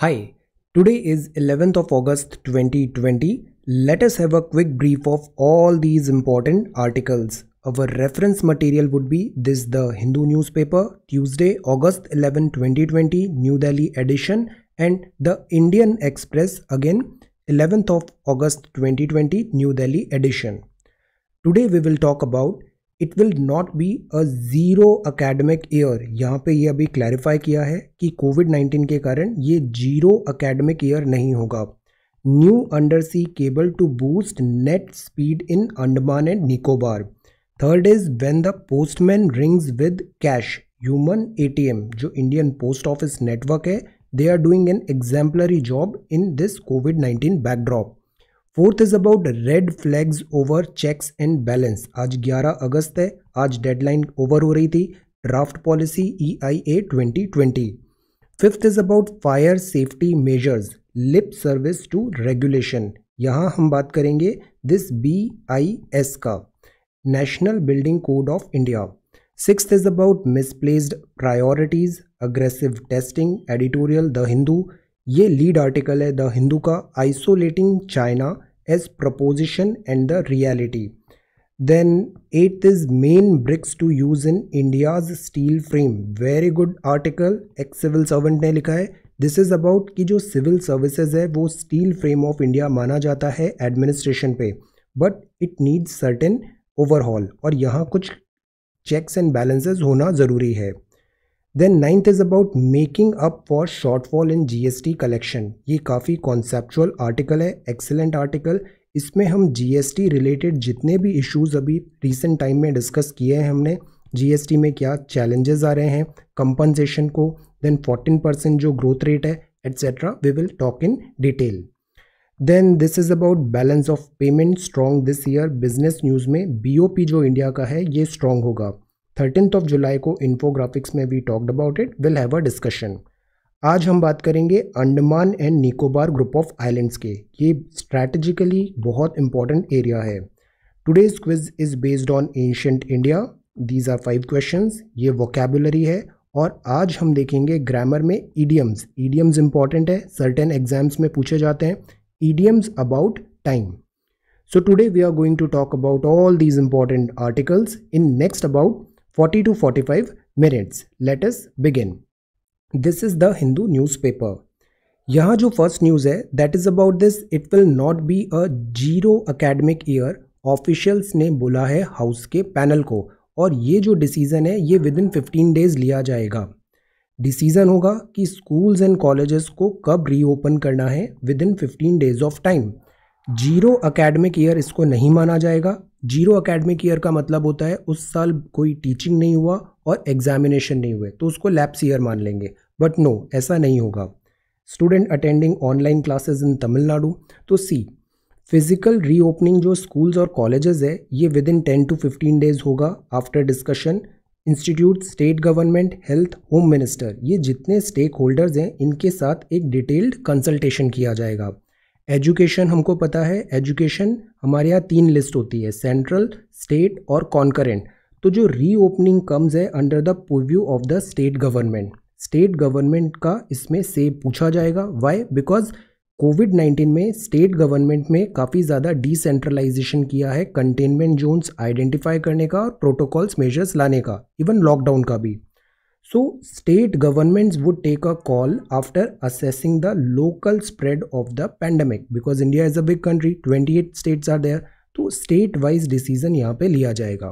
Hi, today is 11th of August 2020. Let us have a quick brief of all these important articles. Our reference material would be this The Hindu newspaper, Tuesday, August 11, 2020, New Delhi edition and The Indian Express again, 11th of August 2020, New Delhi edition. Today we will talk about it will not be a zero academic year यहाँ पे ये अभी clarify किया है कि Covid 19 के कारण ये जीरो अकेडमिक ईयर नहीं होगा new under sea cable to boost net speed in Andaman and Nicobar third is when the postman rings with cash human ATM जो इंडियन पोस्ट ऑफिस नेटवर्क है they are doing an exemplary job in this COVID 19 backdrop fourth is about red flags over checks and balance आज 11 अगस्त है आज deadline over हो रही थी draft policy E I A twenty twenty fifth is about fire safety measures lip service to regulation यहाँ हम बात करेंगे दिस बी आई एस का national building code of India six is about misplaced priorities aggressive testing editorial the Hindu ये lead article है the Hindu का isolating China as proposition and the reality then eight is main bricks to use in India's steel frame very good article ex civil servant ने लिखा है this is about कि जो civil services है वो steel frame of India माना जाता है एडमिनिस्ट्रेशन पे but it needs certain overhaul और यहाँ कुछ चेक्स एंड बैलेंसेज होना ज़रूरी है then ninth is about making up for shortfall in GST collection ये काफ़ी कॉन्सेप्चुअल आर्टिकल है एक्सेलेंट आर्टिकल इसमें हम जीएसटी रिलेटेड जितने भी इश्यूज अभी रिसेंट टाइम में डिस्कस किए हैं हमने जीएसटी में क्या चैलेंजेस आ रहे हैं कंपनसेशन को देन 14 परसेंट जो ग्रोथ रेट है etcetera we will talk in detail then this is about balance of payment strong this year business news में बीओपी जो इंडिया का है ये स्ट्रॉन्ग होगा थर्टीनथ ऑफ जुलाई को इन्फोग्राफिक्स में we talked about it will have a discussion आज हम बात करेंगे Andaman and Nicobar group of islands के ये स्ट्रैटेजिकली बहुत इंपॉर्टेंट एरिया है today's quiz is based on ancient India these are five question ये वोकेबुलरी है और आज हम देखेंगे ग्रामर में ईडियम्स ईडियम्स इंपॉर्टेंट है सर्टेन एग्जाम्स में पूछे जाते हैं idioms about time so today we are going to talk about all these important articles in next about 40 to 45 minutes. Let us begin. This is the Hindu newspaper. यहाँ जो first news है that is about this it will not be a zero academic year officials ने बोला है house के panel को और ये जो डिसीज़न है ये विद इन फिफ्टीन डेज लिया जाएगा डिसीज़न होगा कि स्कूल्स एंड कॉलेजेस को कब रीओपन करना है within fifteen days of time zero academic year इसको नहीं माना जाएगा जीरो अकेडमिक ईयर का मतलब होता है उस साल कोई टीचिंग नहीं हुआ और एग्जामिनेशन नहीं हुए तो उसको लैप्स ईयर मान लेंगे बट नो ऐसा नहीं होगा student attending online classes in Tamil Nadu तो सी फिजिकल रीओपनिंग जो स्कूल्स और कॉलेजेस है ये within ten to fifteen days होगा after discussion institute state government health home minister ये जितने स्टेक होल्डर्स हैं इनके साथ एक डिटेल्ड कंसल्टेशन किया जाएगा एजुकेशन हमको पता है एजुकेशन हमारे यहाँ तीन लिस्ट होती है सेंट्रल स्टेट और कॉन्करेंट तो जो रीओपनिंग कम्स है under the purview of the state government state government का इसमें से पूछा जाएगा वाई बिकॉज कोविड 19 में स्टेट गवर्नमेंट में काफ़ी ज़्यादा डिसेंट्रलाइजेशन किया है कंटेनमेंट जोन्स आइडेंटिफाई करने का और प्रोटोकॉल्स मेजर्स लाने का इवन लॉकडाउन का भी so state governments would take a call after assessing the local spread of the pandemic because India is a big country twenty eight states are there तो state wise decision यहाँ पे लिया जाएगा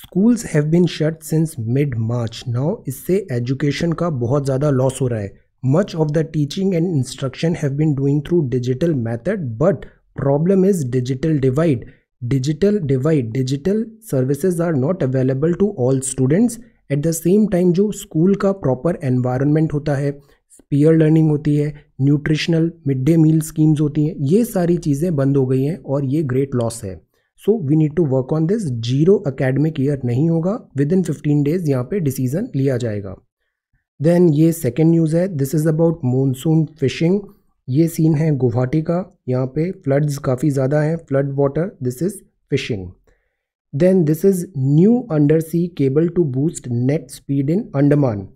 schools have been shut since mid March now इससे education का बहुत ज़्यादा loss हो रहा है much of the teaching and instruction have been doing through digital method but problem is digital divide digital divide digital services are not available to all students at the same time जो school का proper environment होता है peer learning होती है nutritional mid day meal schemes होती हैं ये सारी चीज़ें बंद हो गई हैं और ये ग्रेट लॉस है so we need to work on this zero academic year नहीं होगा विद इन फिफ्टीन डेज यहाँ पे डिसीजन लिया जाएगा देन ये सेकेंड न्यूज़ है this is about monsoon fishing ये सीन है गुवाहाटी का यहाँ पे फ्लड्स काफ़ी ज़्यादा हैं flood water this is fishing this is new under sea cable to boost net speed in Andaman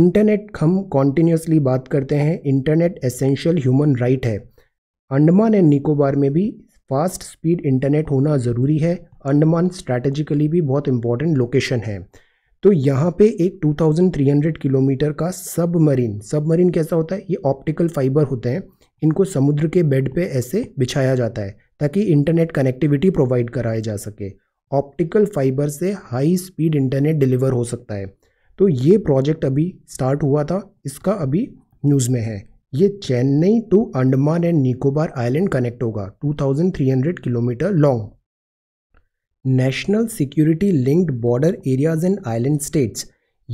internet हम कॉन्टीन्यूसली बात करते हैं इंटरनेट एसेंशियल ह्यूमन राइट है अंडमान एंड निकोबार में भी फास्ट स्पीड इंटरनेट होना ज़रूरी है अंडमान स्ट्रैटेजिकली भी बहुत इंपॉर्टेंट लोकेशन है तो यहाँ पे एक 2300 किलोमीटर का सबमरीन सबमरीन कैसा होता है ये ऑप्टिकल फाइबर होते हैं इनको समुद्र के बेड पे ऐसे बिछाया जाता है ताकि इंटरनेट कनेक्टिविटी प्रोवाइड कराई जा सके ऑप्टिकल फाइबर से हाई स्पीड इंटरनेट डिलीवर हो सकता है तो ये प्रोजेक्ट अभी स्टार्ट हुआ था इसका अभी न्यूज़ में है ये Chennai to Andaman and Nicobar island connect होगा 2300 kilometre long national security linked border areas and island states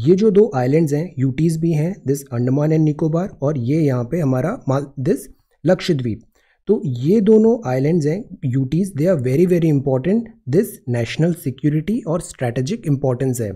ये जो दो आइलैंड्स हैं यूटीज भी हैं दिस अंडमान एंड निकोबार और ये यहाँ पे हमारा दिस लक्षद्वीप तो ये दोनों आइलैंड्स हैं UTs they are very very important this national security और स्ट्रैटेजिक इम्पॉर्टेंस है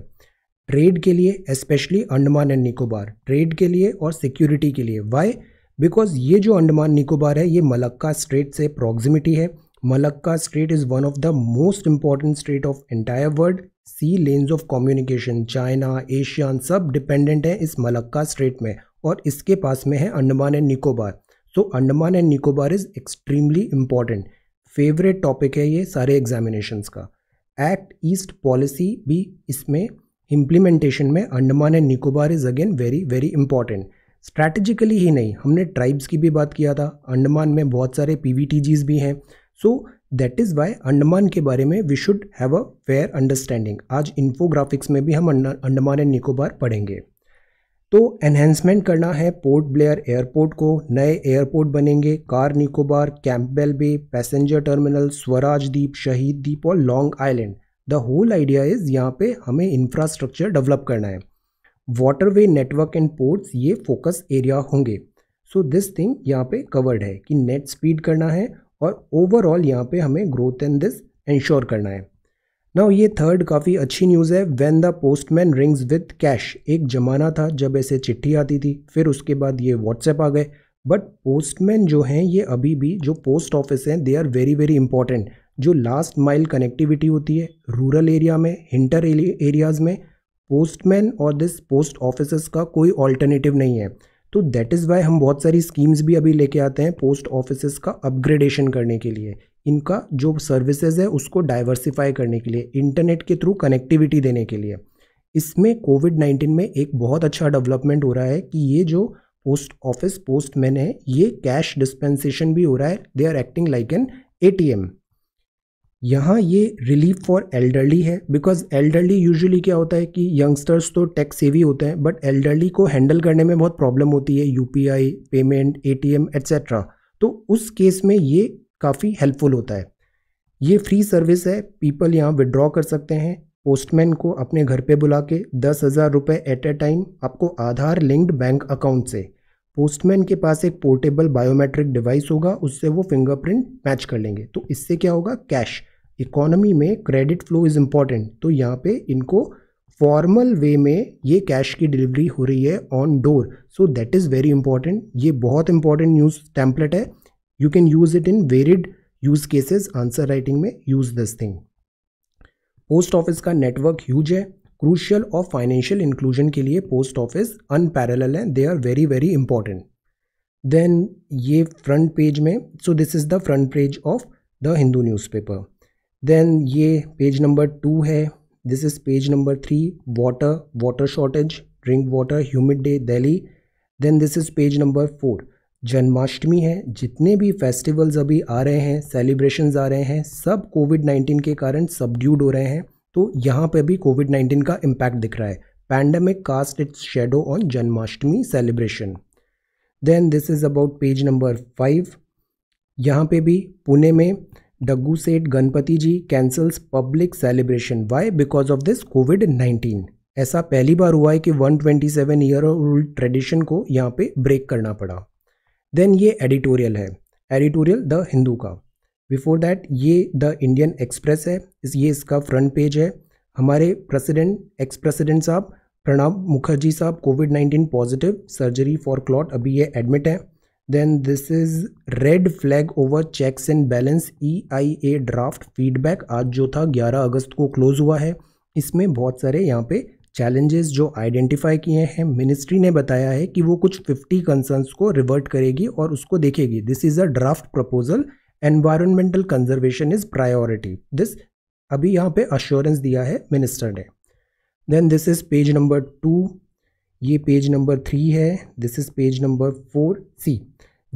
ट्रेड के लिए specially Andaman and Nicobar trade के लिए और सिक्योरिटी के लिए वाई बिकॉज ये जो अंडमान निकोबार है ये मलक्का स्ट्रेट से प्रॉक्सिमिटी है Malacca strait is one of the most important strait of entire world sea lanes of communication China ASEAN सब डिपेंडेंट हैं इस मलक्का स्ट्रेट में और इसके पास में है Andaman and Nicobar so Andaman and Nicobar is extremely important favourite topic है ये सारे एग्जामिनेशंस का एक्ट ईस्ट पॉलिसी भी इसमें इम्प्लीमेंटेशन में Andaman and Nicobar is again very very important strategically ही नहीं हमने ट्राइब्स की भी बात किया था अंडमान में बहुत सारे पी भी हैं so that is why Andaman के बारे में we should have a fair understanding आज इन्फोग्राफिक्स में भी हम अंडमान एंड निकोबार पढ़ेंगे तो एनहेंसमेंट करना है पोर्ट ब्लेयर एयरपोर्ट को नए एयरपोर्ट बनेंगे Car Nicobar Campbell Bay passenger terminal Swaraj Dweep Shaheed Dweep और Long Island the whole idea is यहाँ पे हमें इंफ्रास्ट्रक्चर डेवलप करना है वाटरवे नेटवर्क एंड पोर्ट्स ये फोकस एरिया होंगे सो दिस थिंग यहाँ पे कवर्ड है कि नेट स्पीड करना है और ओवरऑल यहाँ पे हमें ग्रोथ इन दिस इंश्योर करना है ना ये थर्ड काफ़ी अच्छी न्यूज़ है when the postman rings with cash एक ज़माना था जब ऐसे चिट्ठी आती थी फिर उसके बाद ये व्हाट्सएप आ गए बट पोस्टमैन जो हैं ये अभी भी जो पोस्ट ऑफिस हैं they are very very important जो लास्ट माइल कनेक्टिविटी होती है रूरल एरिया में हिंटर एरियाज़ में पोस्टमैन और दिस पोस्ट ऑफिस का कोई ऑल्टरनेटिव नहीं है तो दैट इज़ वाई हम बहुत सारी स्कीम्स भी अभी लेके आते हैं पोस्ट ऑफिस का अपग्रेडेशन करने के लिए इनका जो सर्विसेज है उसको डाइवर्सिफाई करने के लिए इंटरनेट के थ्रू कनेक्टिविटी देने के लिए इसमें कोविड नाइन्टीन में एक बहुत अच्छा डेवलपमेंट हो रहा है कि ये जो पोस्ट ऑफिस पोस्टमैन है ये कैश डिस्पेंसेशन भी हो रहा है they are acting like an A T M यहाँ ये रिलीफ फॉर एल्डरली है बिकॉज एल्डरली यूजुअली क्या होता है कि यंगस्टर्स तो टैक्स सेवी होते हैं बट एल्डरली को हैंडल करने में बहुत प्रॉब्लम होती है U P I payment A T M etcetera तो उस केस में ये काफ़ी हेल्पफुल होता है ये फ्री सर्विस है पीपल यहाँ विड्रॉ कर सकते हैं पोस्टमैन को अपने घर पे बुला के दस हज़ार रुपये एट ए टाइम आपको आधार लिंक्ड बैंक अकाउंट से पोस्टमैन के पास एक पोर्टेबल बायोमेट्रिक डिवाइस होगा उससे वो फिंगरप्रिंट मैच कर लेंगे तो इससे क्या होगा कैश इकोनॉमी में क्रेडिट फ्लो इज़ इम्पॉर्टेंट तो यहाँ पे इनको फॉर्मल वे में ये कैश की डिलीवरी हो रही है on door so that is very important ये बहुत इंपॉर्टेंट न्यूज़ टैम्पलेट है you can use it in varied use cases answer writing में use this thing post office का नेटवर्क ह्यूज है क्रूशियल और फाइनेंशियल इंक्लूजन के लिए पोस्ट ऑफिस अनपैरल है they are very very important then ये front page में so this is the front page of the Hindu newspaper then ये page number two है this is page number three water water shortage drink water humid day Delhi then this is page number four Janmashtami है जितने भी festivals अभी आ रहे हैं celebrations आ रहे हैं सब कोविड नाइन्टीन के कारण सबड्यूड हो रहे हैं तो यहाँ पे भी कोविड नाइन्टीन का इम्पैक्ट दिख रहा है pandemic casts its shadow on Janmashtami celebration then this is about page number five यहाँ पे भी पुणे में Dagdu Seth Ganpati ji cancels public celebration why because of this COVID nineteen ऐसा पहली बार हुआ है कि 127 ईयर ओल्ड ट्रेडिशन को यहाँ पे ब्रेक करना पड़ा देन ये एडिटोरियल है एडिटोरियल द हिंदू का बिफोर दैट ये द इंडियन एक्सप्रेस है इस ये इसका फ्रंट पेज है हमारे प्रेसिडेंट एक्स प्रेसिडेंट साहब प्रणब मुखर्जी साहब COVID nineteen positive surgery for clot अभी ये एडमिट है then this is red flag over checks and balance E I A draft feedback आज जो था 11 अगस्त को क्लोज़ हुआ है इसमें बहुत सारे यहाँ पे चैलेंजेस जो आइडेंटिफाई किए हैं मिनिस्ट्री ने बताया है कि वो कुछ 50 कंसर्न्स को रिवर्ट करेगी और उसको देखेगी this is a draft proposal environmental conservation is priority this अभी यहाँ पे अश्योरेंस दिया है मिनिस्टर ने then this is page number two ये पेज नंबर थ्री है this is page number four see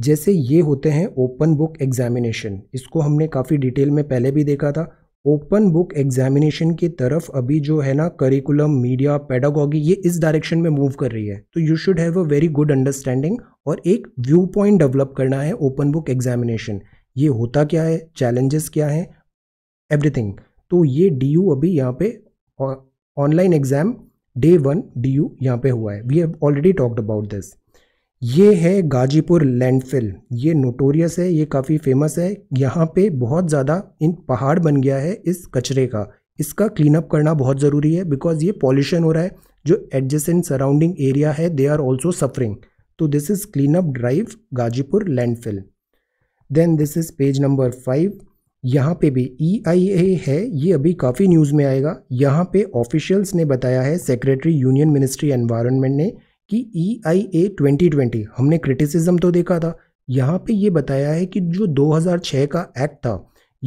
जैसे ये होते हैं ओपन बुक एग्जामिनेशन इसको हमने काफ़ी डिटेल में पहले भी देखा था ओपन बुक एग्जामिनेशन की तरफ अभी जो है ना करिकुलम मीडिया पेडागॉगी ये इस डायरेक्शन में मूव कर रही है तो you should have a very good understanding और एक व्यू पॉइंट डेवलप करना है ओपन बुक एग्जामिनेशन ये होता क्या है चैलेंजेस क्या हैं एवरीथिंग तो ये डी अभी यहाँ पे online exam day one D U यहाँ पे हुआ है we have already talked about this ये है गाजीपुर लैंडफिल ये नोटोरियस है ये काफ़ी फेमस है यहाँ पे बहुत ज़्यादा इन पहाड़ बन गया है इस कचरे का इसका क्लीनअप करना बहुत ज़रूरी है बिकॉज ये पॉल्यूशन हो रहा है जो एडजेसेंट सराउंडिंग एरिया है दे आर ऑल्सो सफरिंग तो this is cleanup drive Ghazipur landfill then this is page number five यहाँ पे भी ई आई ए है ये अभी काफ़ी न्यूज़ में आएगा यहाँ पे ऑफिशियल्स ने बताया है सेक्रेटरी यूनियन मिनिस्ट्री एनवायरनमेंट ने कि E I A twenty twenty हमने क्रिटिसिज्म तो देखा था यहाँ पे ये बताया है कि जो 2006 का एक्ट था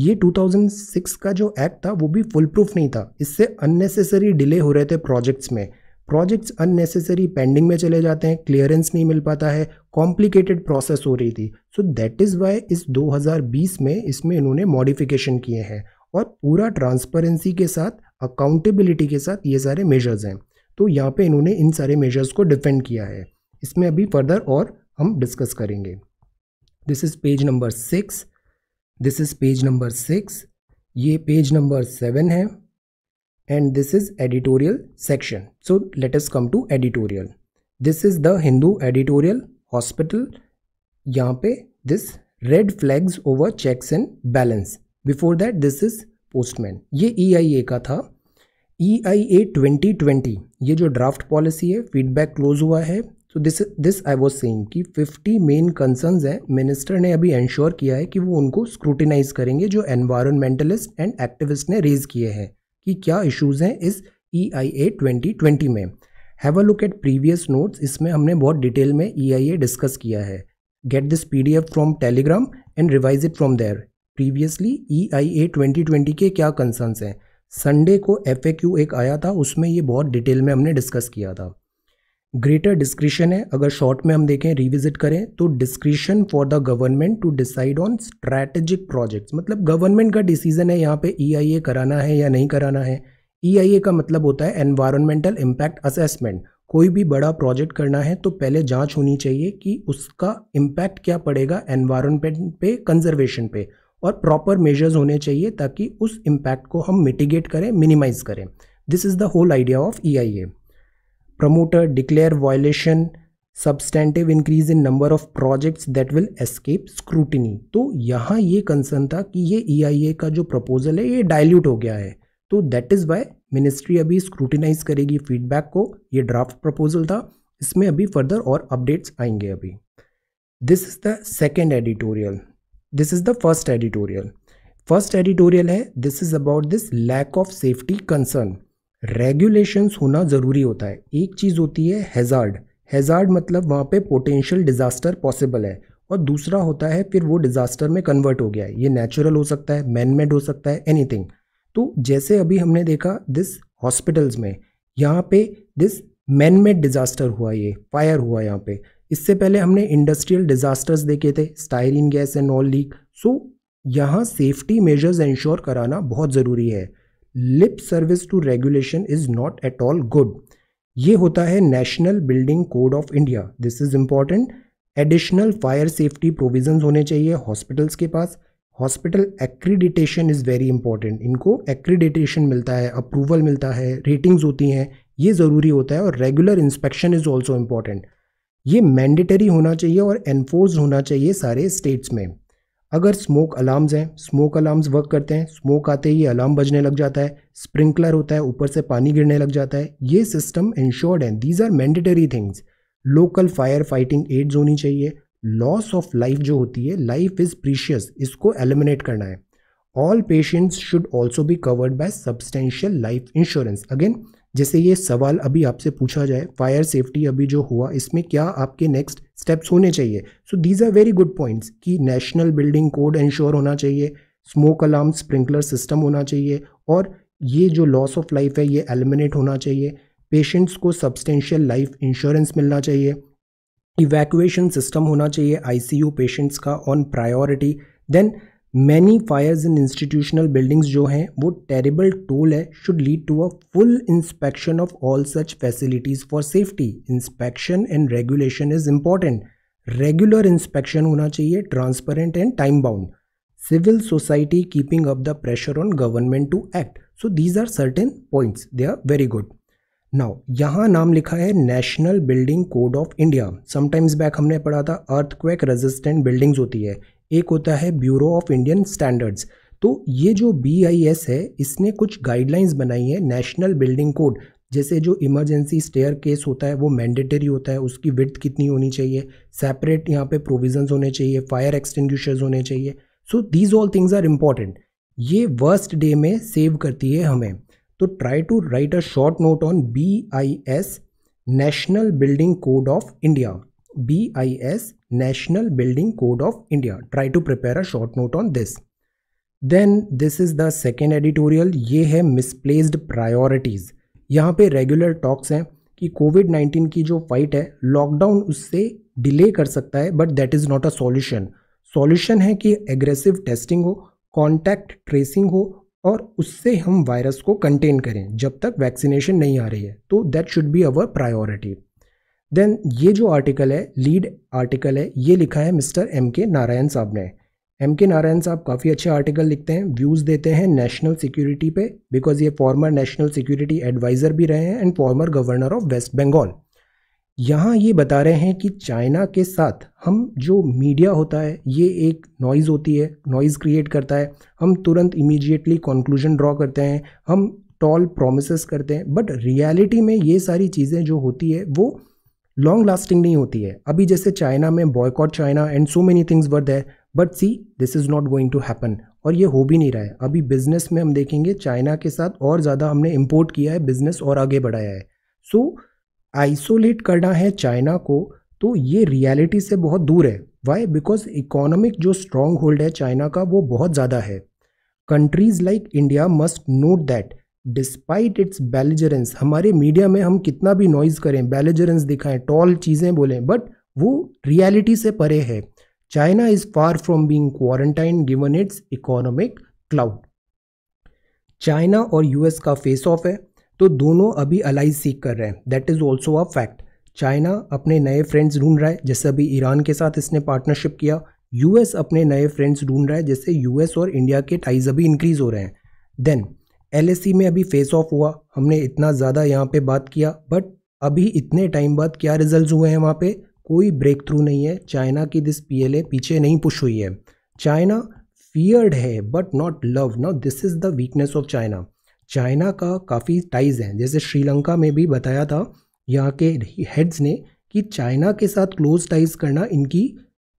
ये 2006 का जो एक्ट था वो भी फुल प्रूफ नहीं था इससे अननेसेसरी डिले हो रहे थे प्रोजेक्ट्स में प्रोजेक्ट्स अननेसेसरी पेंडिंग में चले जाते हैं क्लियरेंस नहीं मिल पाता है कॉम्प्लिकेटेड प्रोसेस हो रही थी सो दैट इज़ वाई इस 2020 में इसमें इन्होंने मॉडिफिकेशन किए हैं और पूरा ट्रांसपेरेंसी के साथ अकाउंटेबिलिटी के साथ ये सारे मेजर्स हैं तो यहाँ पे इन्होंने इन सारे मेजर्स को डिफेंड किया है इसमें अभी फर्दर और हम डिस्कस करेंगे this is page number six this is page number six ये पेज नंबर सेवन है and this is editorial section so let us come to editorial this is the Hindu editorial hospital यहाँ पे this red flags over checks and balance before that this is postman ये E e का था ई I A twenty twenty ये जो draft policy है feedback close हुआ है तो this this I was same कि 50 मेन कंसर्न्स हैं मिनिस्टर ने अभी इंश्योर किया है कि वो उनको स्क्रूटिनाइज करेंगे जो एनवायरमेंटलिस्ट एंड एक्टिविस्ट ने रेज किए हैं कि क्या इश्यूज़ हैं इस E I A twenty twenty में have a look at previous notes इसमें हमने बहुत डिटेल में ई आई ए डिस्कस किया है get this P D F from Telegram and revise it from there previously E I A twenty twenty के क्या concerns हैं संडे को एफ एक आया था उसमें ये बहुत डिटेल में हमने डिस्कस किया था ग्रेटर डिस्क्रिशन है अगर शॉर्ट में हम देखें रिविजिट करें तो discretion for the government to decide on strategic projects मतलब गवर्नमेंट का डिसीजन है यहाँ पे ई e कराना है या नहीं कराना है ई e का मतलब होता है एनवायरमेंटल इम्पैक्ट असेसमेंट कोई भी बड़ा प्रोजेक्ट करना है तो पहले जाँच होनी चाहिए कि उसका इम्पैक्ट क्या पड़ेगा एनवायरमेंट पे कंजर्वेशन पे और प्रॉपर मेजर्स होने चाहिए ताकि उस इम्पैक्ट को हम मिटिगेट करें मिनिमाइज करें this is the whole idea of E I A promoter declare violation substantive increase in number of projects that will escape scrutiny तो यहाँ ये कंसर्न था कि ये ई आई ए का जो प्रपोजल है ये डायल्यूट हो गया है तो दैट इज़ वाई मिनिस्ट्री अभी स्क्रूटिनाइज करेगी फीडबैक को ये ड्राफ्ट प्रपोजल था इसमें अभी फर्दर और अपडेट्स आएंगे अभी this is the second editorial this is the first editorial first editorial है this is about this lack of safety concern regulations होना ज़रूरी होता है एक चीज़ होती है हेज़ार्ड हेज़ार्ड मतलब वहाँ पे पोटेंशियल डिज़ास्टर पॉसिबल है और दूसरा होता है फिर वो डिज़ास्टर में कन्वर्ट हो गया है ये नेचुरल हो सकता है मैनमेड हो सकता है एनीथिंग तो जैसे अभी हमने देखा दिस हॉस्पिटल्स में यहाँ पे दिस मैनमेड डिज़ास्टर हुआ ये फायर हुआ यहाँ पे इससे पहले हमने इंडस्ट्रियल डिजास्टर्स देखे थे styrene gas and all leak so यहाँ सेफ्टी मेजर्स इंश्योर कराना बहुत ज़रूरी है lip service to regulation is not at all good ये होता है national building code of India this is important additional fire safety provision होने चाहिए हॉस्पिटल्स के पास hospital accreditation is very important इनको एक्रीडिटेशन मिलता है अप्रूवल मिलता है रेटिंग्स होती हैं ये ज़रूरी होता है और regular inspection is also important ये मैंडेटरी होना चाहिए और एनफोर्स होना चाहिए सारे स्टेट्स में अगर स्मोक अलार्म्स हैं स्मोक अलार्म्स वर्क करते हैं स्मोक आते ही अलार्म बजने लग जाता है स्प्रिंकलर होता है ऊपर से पानी गिरने लग जाता है ये सिस्टम इंश्योर्ड है these are mandatory things local fire fighting aids होनी चाहिए लॉस ऑफ लाइफ जो होती है लाइफ इज़ प्रीशियस इसको एलिमिनेट करना है all patients should also be covered by substantial life insurance again जैसे ये सवाल अभी आपसे पूछा जाए फायर सेफ्टी अभी जो हुआ इसमें क्या आपके नेक्स्ट स्टेप्स होने चाहिए so these are very good points कि नेशनल बिल्डिंग कोड इंश्योर होना चाहिए स्मोक अलार्म स्प्रिंकलर सिस्टम होना चाहिए और ये जो लॉस ऑफ लाइफ है ये एलिमिनेट होना चाहिए पेशेंट्स को सब्सटेंशियल लाइफ इंश्योरेंस मिलना चाहिए इवैक्यूएशन सिस्टम होना चाहिए आईसीयू पेशेंट्स का on priority then many fires in institutional buildings जो हैं वो टेरेबल टोल है should lead to a full inspection of all such facilities for safety inspection and regulation is important regular inspection होना चाहिए transparent and time bound civil society keeping up the pressure on government to act so these are certain point they are very good now यहाँ नाम लिखा है national building code of India sometimes back हमने पढ़ा था earthquake resistant buildings होती है एक होता है ब्यूरो ऑफ इंडियन स्टैंडर्ड्स तो ये जो बी है इसने कुछ गाइडलाइंस बनाई है नेशनल बिल्डिंग कोड जैसे जो इमरजेंसी स्टेयर केस होता है वो मैंडेटरी होता है उसकी विड्थ कितनी होनी चाहिए सेपरेट यहाँ पे प्रोविजंस होने चाहिए फायर एक्सटिंग्यूशर्स होने चाहिए so these all things are important ये वर्स्ट डे में सेव करती है हमें तो try to write a short note on B I S national building code of India BIS National Building Code of India. Try to prepare a short note on this. Then this is the second editorial ये है misplaced priorities यहाँ पे regular talks हैं कि Covid 19 की जो fight है lockdown उससे डिले कर सकता है but that is not a solution solution है कि एग्रेसिव टेस्टिंग हो कॉन्टैक्ट ट्रेसिंग हो और उससे हम वायरस को कंटेन करें जब तक वैक्सीनेशन नहीं आ रही है तो that should be our priority then ये जो आर्टिकल है लीड आर्टिकल है ये लिखा है मिस्टर एम के नारायण साहब ने एम के नारायण साहब काफ़ी अच्छे आर्टिकल लिखते हैं व्यूज़ देते हैं नेशनल सिक्योरिटी पे बिकॉज ये फॉर्मर नेशनल सिक्योरिटी एडवाइज़र भी रहे हैं and former governor of West Bengal यहाँ ये बता रहे हैं कि चाइना के साथ हम जो मीडिया होता है ये एक नॉइज़ होती है नॉइज़ क्रिएट करता है हम तुरंत इमीजिएटली कंक्लूजन ड्रॉ करते हैं हम टॉल प्रोमिस करते हैं बट रियलिटी में ये सारी चीज़ें जो होती है वो लॉन्ग लास्टिंग नहीं होती है अभी जैसे चाइना में boycott China and so many things worth है but see this is not going to happen और ये हो भी नहीं रहा है अभी बिजनेस में हम देखेंगे चाइना के साथ और ज़्यादा हमने इम्पोर्ट किया है बिजनेस और आगे बढ़ाया है सो so, आइसोलेट करना है चाइना को तो ये रियलिटी से बहुत दूर है वाई बिकॉज इकोनॉमिक जो स्ट्रॉन्ग होल्ड है चाइना का वो बहुत ज़्यादा है countries like India must note that despite its belligerence हमारे मीडिया में हम कितना भी नॉइज़ करें बेलिजरेंस दिखाएं टॉल चीज़ें बोलें बट वो रियलिटी से परे है China is far from being quarantine given its economic cloud China और यूएस का फेस ऑफ है तो दोनों अभी अलाइज सीख कर रहे हैं that is also a fact China अपने नए फ्रेंड्स ढूंढ रहा है जैसे अभी ईरान के साथ इसने पार्टनरशिप किया यूएस अपने नए फ्रेंड्स ढूंढ रहा है जैसे यूएस और इंडिया के टाइज अभी इंक्रीज हो रहे हैं देन एल e में अभी फेस ऑफ हुआ हमने इतना ज़्यादा यहाँ पे बात किया बट अभी इतने टाइम बाद क्या रिजल्ट हुए हैं वहाँ पे कोई ब्रेक थ्रू नहीं है चाइना की दिस पी पीछे नहीं पुश हुई है चाइना फियर्ड है but not love now this is the weakness of China China का काफ़ी टाइज हैं जैसे श्रीलंका में भी बताया था यहाँ के हेड्स ने कि चाइना के साथ क्लोज टाइज करना इनकी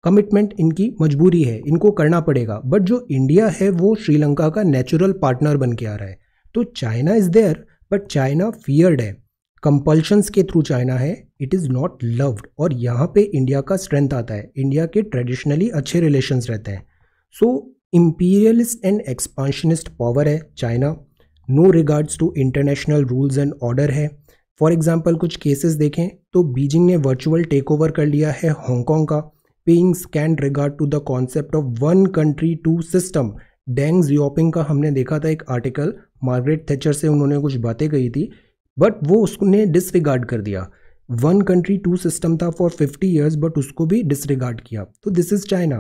कमिटमेंट इनकी मजबूरी है इनको करना पड़ेगा बट जो इंडिया है वो श्रीलंका का नेचुरल पार्टनर बन के आ रहा है तो China is there but China feared है कंपल्शंस के थ्रू चाइना है इट इज़ नॉट लव्ड और यहाँ पे इंडिया का स्ट्रेंथ आता है इंडिया के ट्रेडिशनली अच्छे रिलेशंस रहते हैं so imperialist and expansionist power है China no regards to international rules and order है फॉर एग्जाम्पल कुछ केसेस देखें तो बीजिंग ने वर्चुअल टेक ओवर कर लिया है हांगकॉन्ग का पेइंग स्कैंड regard to the concept of one country two system Deng Xiaoping का हमने देखा था एक आर्टिकल मार्गरेट थेचर से उन्होंने कुछ बातें कही थी बट वो उसने डिसरिगार्ड कर दिया वन कंट्री टू सिस्टम था फॉर फिफ्टी ईयर्स बट उसको भी डिसरिगार्ड किया तो this is China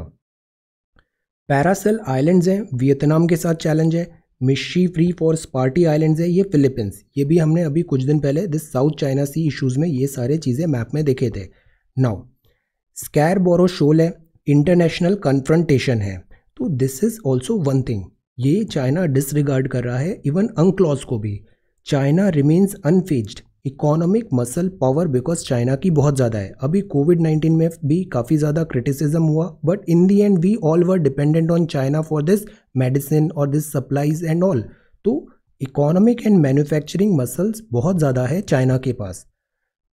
Paracel Islands हैं वियतनाम के साथ चैलेंज है मिशी फ्री फॉर स्पार्टी आइलैंड्स है ये फिलीपींस ये भी हमने अभी कुछ दिन पहले this South China Sea issues में ये सारे चीज़ें मैप में देखे थे नाउ स्कैर बोरो शोल है इंटरनेशनल कन्फ्रंटेशन है तो this is also one thing ये चाइना डिसरिगार्ड कर रहा है इवन अंकलॉज को भी China remains unfazed economic muscle power because China की बहुत ज़्यादा है अभी कोविड नाइन्टीन में भी काफ़ी ज़्यादा क्रिटिसिज्म हुआ but in the end we all were dependent on China for this medicine और दिस सप्लाईज एंड ऑल तो इकोनॉमिक एंड मैन्युफैक्चरिंग मसल्स बहुत ज़्यादा है चाइना के पास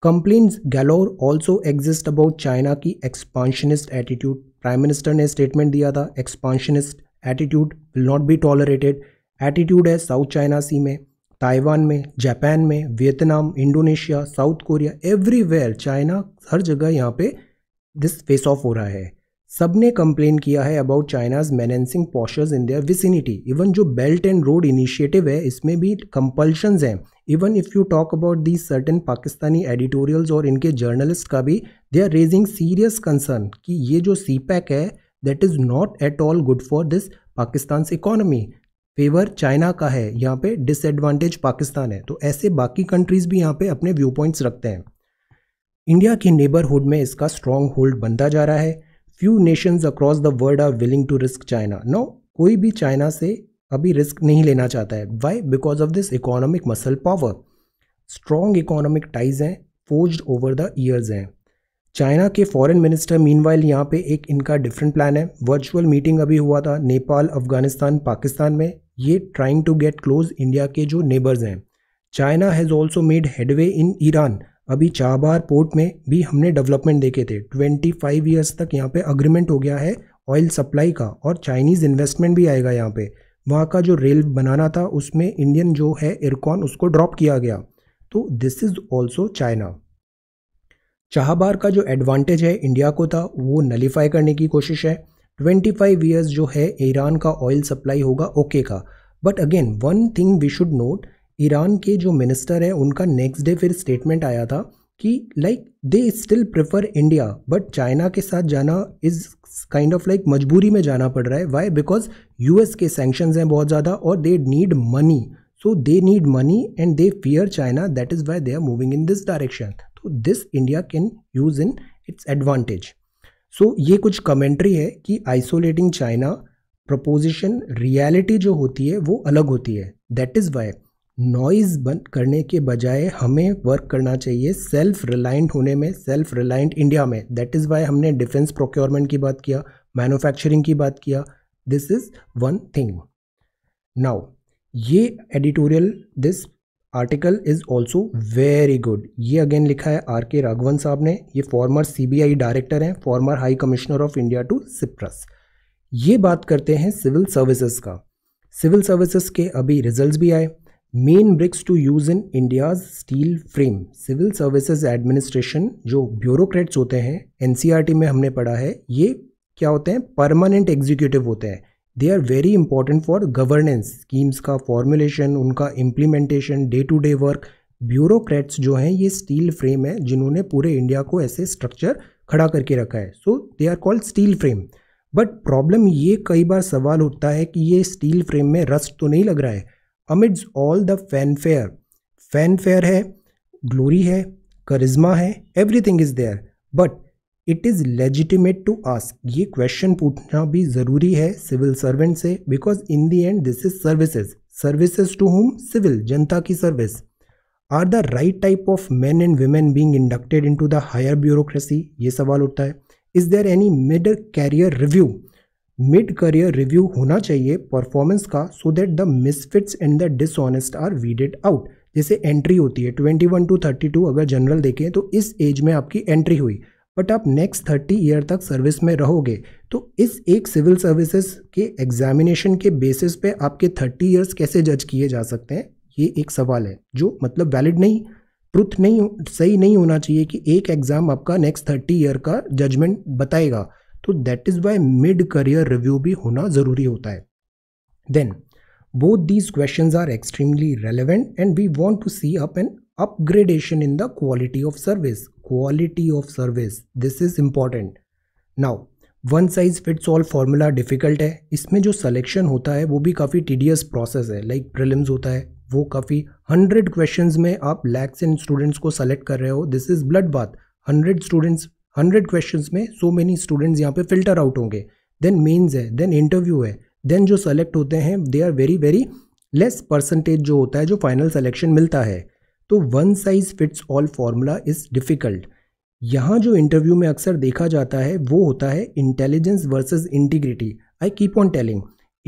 complaints galore also exist about China की एक्सपांशनिस्ट एटीट्यूड प्राइम मिनिस्टर ने statement दिया था expansionist attitude will not be tolerated attitude है साउथ चाइना सी में ताइवान में जापान में Vietnam Indonesia South Korea everywhere China हर जगह यहाँ पे दिस फेस ऑफ हो रहा है सब ने कंप्लेन किया है about China's menacing postures in their vicinity even जो बेल्ट एंड रोड इनिशिएटिव है इसमें भी कंपल्शन हैं even if you talk about the certain Pakistani editorials और इनके जर्नलिस्ट का भी they are raising serious concern कि ये जो सी पैक है that is not at all good for this Pakistan economy favour China का है यहाँ पे डिसएडवांटेज पाकिस्तान है तो ऐसे बाकी कंट्रीज़ भी यहाँ पे अपने व्यू पॉइंट्स रखते हैं इंडिया के नेबरहुड में इसका स्ट्रॉन्ग होल्ड बनता जा रहा है few nations across the world are willing to risk China no कोई भी चाइना से अभी रिस्क नहीं लेना चाहता है why because of this economic muscle power strong economic ties हैं फोज ओवर द ईयर्स हैं चाइना के फॉरेन मिनिस्टर मीनवाइल यहाँ पे एक इनका डिफरेंट प्लान है वर्चुअल मीटिंग अभी हुआ था नेपाल अफगानिस्तान पाकिस्तान में ये trying to get close India के जो नेबर्स हैं China has also made headway in Iran अभी चाबार पोर्ट में भी हमने डेवलपमेंट देखे थे 25 ईयर्स तक यहाँ पे अग्रीमेंट हो गया है ऑयल सप्लाई का और चाइनीज़ इन्वेस्टमेंट भी आएगा यहाँ पे वहाँ का जो रेल बनाना था उसमें इंडियन जो है इरकॉन उसको ड्रॉप किया गया तो this is also China Chabahar का जो एडवांटेज है इंडिया को था वो नलीफाई करने की कोशिश है 25 फाइव ईयर्स जो है ईरान का ऑयल सप्लाई होगा ओके का but again one thing we should note Iran के जो मिनिस्टर हैं उनका नेक्स्ट डे फिर स्टेटमेंट आया था कि like they still prefer India but China के साथ जाना इज़ काइंड ऑफ लाइक मजबूरी में जाना पड़ रहा है why because U K sanction हैं बहुत ज़्यादा और they need money so they need money and they fear China that is why they are moving in this direction तो this India can use in its advantage so ये कुछ commentary है कि isolating China preposition reality जो होती है वो अलग होती है दैट इज़ वाई नॉइज़ बंद करने के बजाय हमें वर्क करना चाहिए सेल्फ रिलायंट होने में सेल्फ रिलायंट इंडिया में दैट इज़ वाई हमने डिफेंस प्रोक्योरमेंट की बात किया मैन्युफैक्चरिंग की बात किया this is one thing now ये editorial this article is also very good ये अगेन लिखा है आर के राघवन साहब ने ये फॉर्मर सीबीआई डायरेक्टर हैं former high commissioner of India to Cyprus ये बात करते हैं सिविल सर्विसेज का सिविल सर्विसेज के अभी रिजल्ट्स भी आए main bricks to use in India's steel frame civil services administration जो ब्यूरोक्रेट्स होते हैं एन e में हमने पढ़ा है ये क्या होते हैं परमानेंट एग्जीक्यूटिव होते हैं they are very important for governance schemes का फॉर्मुलेशन उनका implementation day to day work bureaucrats जो हैं ये स्टील फ्रेम है जिन्होंने पूरे इंडिया को ऐसे स्ट्रक्चर खड़ा करके रखा है so they are called steel frame but problem ये कई बार सवाल उठता है कि ये स्टील फ्रेम में रस्ट तो नहीं लग रहा है amidst all the fanfare fanfare है ग्लोरी है करिज्मा है everything is there but it is legitimate to ask ये क्वेश्चन पूछना भी ज़रूरी है सिविल सर्वेंट से because in the end this is services services to whom civil जनता की service are the right type of man and women being inducted into the higher bureaucracy ये सवाल उठता है is there any mid career review mid career review होना चाहिए performance का so that the misfits and the dishonest are weeded out जैसे entry होती है twenty one to thirty two अगर जनरल देखें तो इस एज में आपकी एंट्री हुई बट आप नेक्स्ट थर्टी ईयर तक सर्विस में रहोगे तो इस एक सिविल सर्विसेज के एग्जामिनेशन के बेसिस पे आपके थर्टी ईयर्स कैसे जज किए जा सकते हैं ये एक सवाल है जो मतलब वैलिड नहीं ट्रुथ नहीं सही नहीं होना चाहिए कि एक एग्ज़ाम आपका नेक्स्ट थर्टी ईयर का जजमेंट बताएगा तो that is why mid career review भी होना ज़रूरी होता है then both these question are extremely relevant and we want to see up and upgradation in the quality of service quality of service this is important now one size fits all formula difficult है इसमें जो selection होता है वो भी काफ़ी tedious process है like like prelims होता है वो काफ़ी हंड्रेड क्वेश्चंस में आप लैक्स इन स्टूडेंट्स को सेलेक्ट कर रहे हो दिस इज़ ब्लड बात हंड्रेड स्टूडेंट्स हंड्रेड क्वेश्चन में सो मेनी स्टूडेंट्स यहाँ पे फिल्टर आउट होंगे देन मेन्स है देन इंटरव्यू है देन जो सेलेक्ट होते हैं they are very very less percentage जो होता है जो फाइनल सेलेक्शन मिलता है तो one size fits all formula is difficult यहाँ जो इंटरव्यू में अक्सर देखा जाता है वो होता है intelligence versus integrity I keep on telling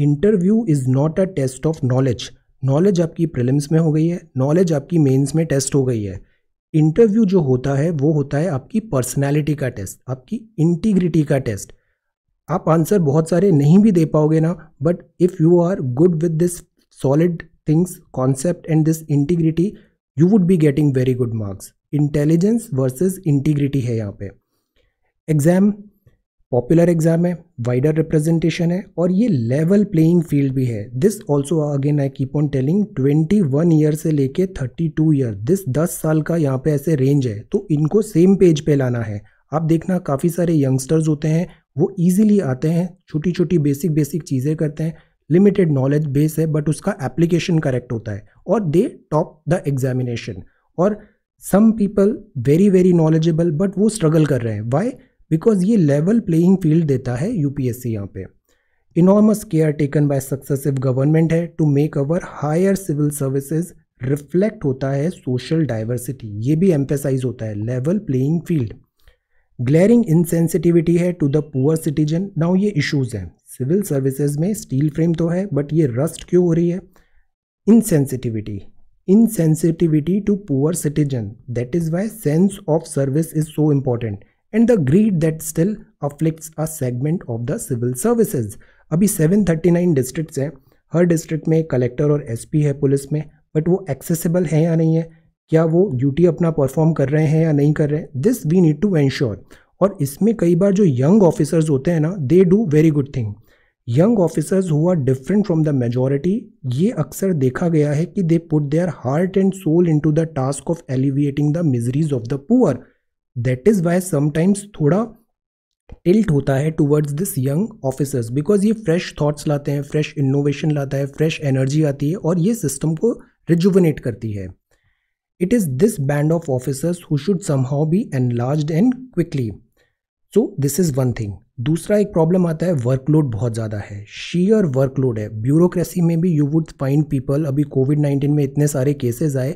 interview is not a test of knowledge knowledge आपकी प्रिलिम्स में हो गई है नॉलेज आपकी मेन्स में टेस्ट हो गई है इंटरव्यू जो होता है वो होता है आपकी पर्सनैलिटी का टेस्ट आपकी इंटीग्रिटी का टेस्ट आप आंसर बहुत सारे नहीं भी दे पाओगे ना but if you are good with this solid things concept and this integrity you would be getting very good marks intelligence versus integrity है यहाँ पे एग्ज़ाम पॉपुलर एग्ज़ाम है वाइडर रिप्रेजेंटेशन है और ये लेवल प्लेइंग फील्ड भी है this also again I keep on telling twenty one year से लेके थर्टी टू ईयर दिस दस साल का यहाँ पे ऐसे रेंज है तो इनको सेम पेज पे लाना है आप देखना काफ़ी सारे यंगस्टर्स होते हैं वो ईजिली आते हैं छोटी छोटी बेसिक बेसिक चीज़ें करते हैं लिमिटेड नॉलेज बेस है बट उसका एप्लीकेशन करेक्ट होता है और दे टॉप द एग्जामिनेशन और some people very very knowledgeable but वो स्ट्रगल कर रहे हैं वाई बिकॉज ये लेवल प्लेइंग फील्ड देता है यू पी एस सी यहाँ पे enormous care taken by successive government है to make our higher civil services reflect होता है सोशल डाइवर्सिटी ये भी एम्फेसाइज होता है level playing field glaring insensitivity है to the poor citizen now ये इशूज़ हैं सिविल सर्विसेज में स्टील फ्रेम तो है बट ये रस्ट क्यों हो रही है insensitivity insensitivity to poor citizen that is why sense of service is so important and the greed that still afflicts a segment of the civil services अभी 739 districts हैं हर डिस्ट्रिक्ट में कलेक्टर और एसपी है पुलिस में but वो accessible है या नहीं है क्या वो ड्यूटी अपना परफॉर्म कर रहे हैं या नहीं कर रहे हैं this we need to ensure और इसमें कई बार जो यंग ऑफिसर्स होते हैं ना they do very good thing young officers हुआ डिफरेंट फ्रॉम द मेजोरिटी ये अक्सर देखा गया है कि they put their heart and soul into the task of alleviating the miseries of the poor that is why sometimes थोड़ा tilt होता है towards this young officers because ये फ्रेश थाट्स लाते हैं फ्रेश इनोवेशन लाता है fresh energy आती है और ये सिस्टम को रिजुवनेट करती है it is this band of officers who should how be enlarge and quickly so this is one thing दूसरा एक प्रॉब्लम आता है वर्कलोड बहुत ज़्यादा है शीयर वर्कलोड है ब्यूरोक्रेसी में भी यू वुड फाइंड पीपल अभी कोविड नाइन्टीन में इतने सारे केसेस आए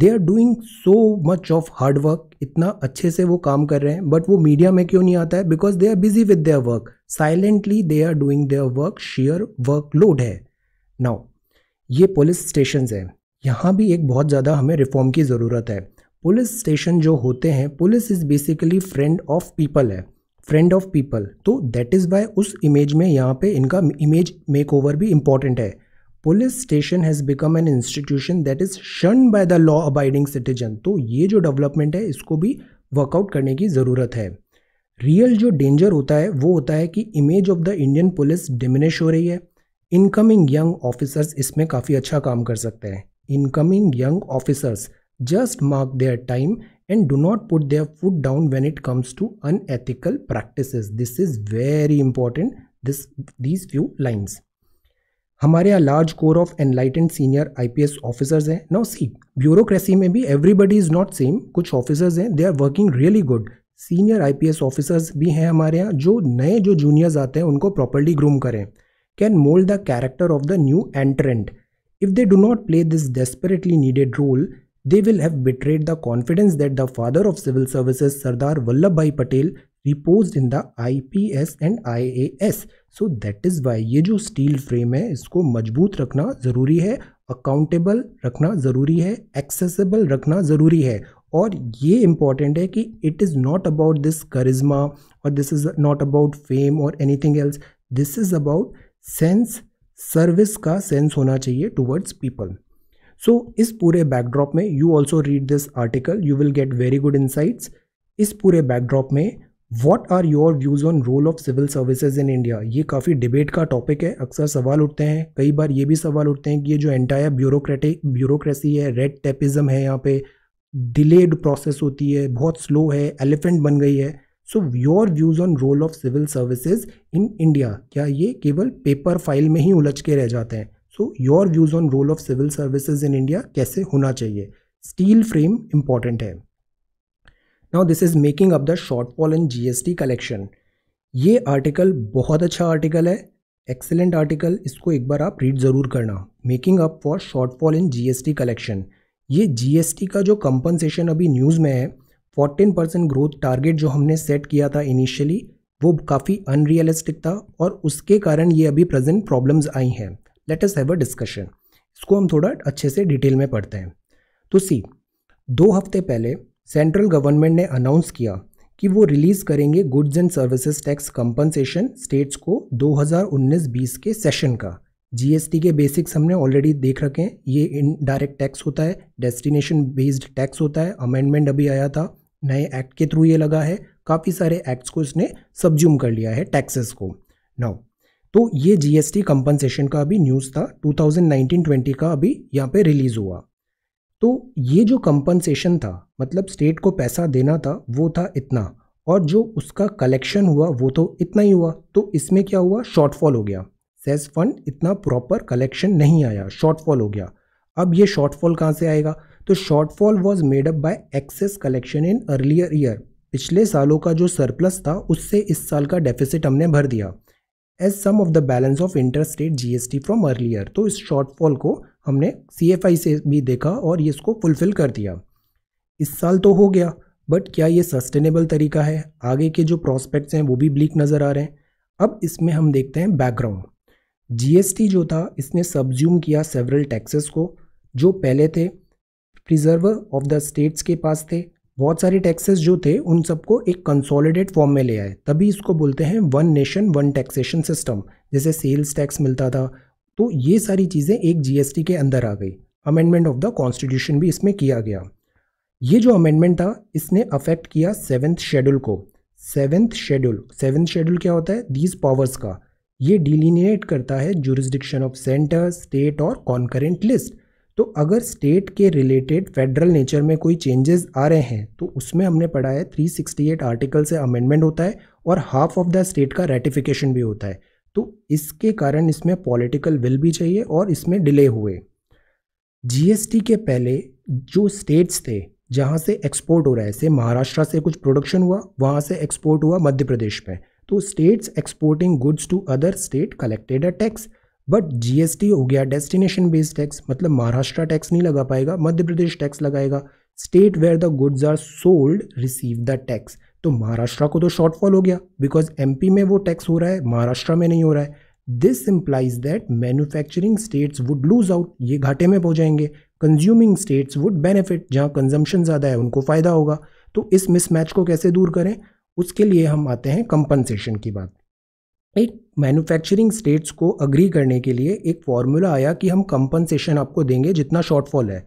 they are doing so much of hard work इतना अच्छे से वो काम कर रहे हैं बट वो मीडिया में क्यों नहीं आता है because they are busy with their work silently they are doing their work share workload है नाउ ये पुलिस स्टेशन है यहाँ भी एक बहुत ज़्यादा हमें रिफॉर्म की ज़रूरत है पुलिस स्टेशन जो होते हैं police is basically friend of people है फ्रेंड ऑफ पीपल तो दैट इज़ वाई उस इमेज में यहाँ पे इनका इमेज मेक ओवर भी इम्पॉर्टेंट है police station has become an institution that is shunned by the law abiding citizen तो ये जो डेवलपमेंट है इसको भी वर्कआउट करने की ज़रूरत है रियल जो डेंजर होता है वो होता है कि image of the Indian police diminish हो रही है इनकमिंग यंग ऑफिसर्स इसमें काफ़ी अच्छा काम कर सकते हैं incoming young officers just mark their time and do not put their foot down when it comes to unethical practice this is very important this these few lines हमारे यहाँ large core of enlightened senior IPS officers हैं now see bureaucracy में भी everybody is not same कुछ officers हैं they are working really good senior IPS officers भी हैं हमारे यहाँ जो नए जो जूनियर्स आते हैं उनको प्रॉपरली ग्रूम करें can mould the character of the new entrant if they do not play this desperately needed role they will have the confidence that the father of civil services Sardar Vallabhbhai Patel repose in the I P S and I A S so that is why ये जो steel frame है इसको मजबूत रखना ज़रूरी है accountable रखना ज़रूरी है एक्सेसबल रखना ज़रूरी है और ये इम्पॉर्टेंट है कि it is not about this charisma और this is not about fame और anything else this is about sense service का सेंस होना चाहिए टूवर्ड्स पीपल सो so, इस पूरे बैकड्रॉप में you also read this article you will get very good insights इस पूरे बैकड्रॉप में what are your views on role of civil services in India ये काफ़ी डिबेट का टॉपिक है अक्सर सवाल उठते हैं कई बार ये भी सवाल उठते हैं कि ये जो एंटायर ब्यूरोक्रेटिक ब्यूरोक्रेसी है रेड टेपिज्म है यहाँ पे डिलेड प्रोसेस होती है बहुत स्लो है एलिफेंट बन गई है so your views on role of civil services in India क्या ये केवल पेपर फाइल में ही उलझ के रह जाते हैं so your views on role of civil services in India कैसे होना चाहिए स्टील फ्रेम इंपॉर्टेंट है now this is making up the shortfall in G S T collection ये आर्टिकल बहुत अच्छा आर्टिकल है एक्सेलेंट आर्टिकल इसको एक बार आप रीड ज़रूर करना making up for shortfall in G S T collection ये जी एस टी का जो कंपनसेशन अभी न्यूज़ में है फोर्टीन परसेंट ग्रोथ टारगेट जो हमने सेट किया था इनिशियली वो काफ़ी अनरियलिस्टिक था और उसके कारण ये अभी प्रेजेंट प्रॉब्लम्स आई हैं let's have a discussion इसको हम थोड़ा अच्छे से डिटेल में पढ़ते हैं तो सी दो हफ्ते पहले सेंट्रल गवर्नमेंट ने अनाउंस किया कि वो रिलीज़ करेंगे goods and services tax compensation states को 2019-20 के सेशन का जीएसटी के बेसिक्स हमने ऑलरेडी देख रखे हैं ये इनडायरेक्ट टैक्स होता है डेस्टिनेशन बेस्ड टैक्स होता है अमेंडमेंट अभी आया था नए एक्ट के थ्रू ये लगा है काफ़ी सारे एक्ट्स को इसने सब्ज्यूम कर लिया है टैक्सेस को नाउ तो ये जीएसटी कंपनसेशन का अभी न्यूज़ था 2019-20 का अभी यहाँ पे रिलीज़ हुआ तो ये जो कंपनसेशन था मतलब स्टेट को पैसा देना था वो था इतना और जो उसका कलेक्शन हुआ वो तो इतना ही हुआ तो इसमें क्या हुआ शॉर्टफॉल हो गया सेस फंड इतना प्रॉपर कलेक्शन नहीं आया शॉर्टफॉल हो गया अब ये शॉर्टफॉल कहाँ से आएगा तो shortfall was made up by excess collection in earlier year पिछले सालों का जो सरप्लस था उससे इस साल का डेफिसिट हमने भर दिया as some of the balance of inter state G S T from earlier तो इस शॉर्टफॉल को हमने सी एफ आई से भी देखा और ये इसको फुलफिल कर दिया इस साल तो हो गया बट क्या ये सस्टेनेबल तरीका है आगे के जो प्रॉस्पेक्ट्स हैं वो भी ब्लीक नज़र आ रहे हैं अब इसमें हम देखते हैं बैकग्राउंड जीएसटी जो था इसने सब्ज्यूम किया सेवरल टैक्सेस को जो पहले थे प्रिजर्व ऑफ द स्टेट्स के पास थे बहुत सारे टैक्सेस जो थे उन सबको एक कंसोलिडेट फॉर्म में ले आए तभी इसको बोलते हैं one nation one taxation system जैसे सेल्स टैक्स मिलता था तो ये सारी चीज़ें एक जीएसटी के अंदर आ गई अमेंडमेंट ऑफ द कॉन्स्टिट्यूशन भी इसमें किया गया ये जो अमेंडमेंट था इसने अफेक्ट किया सेवन्थ शेड्यूल को सेवन्थ शेड्यूल सेवन्थ शेड्यूल क्या होता है दीज पावर्स का ये डिलिनिएट करता है जुरिस्डिक्शन ऑफ सेंटर स्टेट और कॉन्करेंट लिस्ट तो अगर स्टेट के रिलेटेड फेडरल नेचर में कोई चेंजेस आ रहे हैं तो उसमें हमने पढ़ा है 368 आर्टिकल से अमेंडमेंट होता है और हाफ ऑफ द स्टेट का रेटिफिकेशन भी होता है तो इसके कारण इसमें पॉलिटिकल विल भी चाहिए और इसमें डिले हुए जीएसटी के पहले जो स्टेट्स थे जहाँ से एक्सपोर्ट हो रहा है से महाराष्ट्र से कुछ प्रोडक्शन हुआ वहाँ से एक्सपोर्ट हुआ मध्य प्रदेश में तो states exporting goods to other state collected a tax but GST हो गया डेस्टिनेशन बेस्ड टैक्स मतलब महाराष्ट्र टैक्स नहीं लगा पाएगा मध्य प्रदेश टैक्स लगाएगा state where the goods are sold receive the tax तो महाराष्ट्र को तो शॉर्टफॉल हो गया बिकॉज एमपी में वो टैक्स हो रहा है महाराष्ट्र में नहीं हो रहा है this implies that manufacturing states would lose out ये घाटे में पहुँच जाएंगे कंज्यूमिंग स्टेट्स वुड बेनिफिट जहाँ कंजम्पशन ज़्यादा है उनको फ़ायदा होगा तो इस मिसमैच को कैसे दूर करें उसके लिए हम आते हैं कंपनसेशन की बात एक मैन्युफैक्चरिंग स्टेट्स को अग्री करने के लिए एक फॉर्मूला आया कि हम कंपनसेशन आपको देंगे जितना शॉर्टफॉल है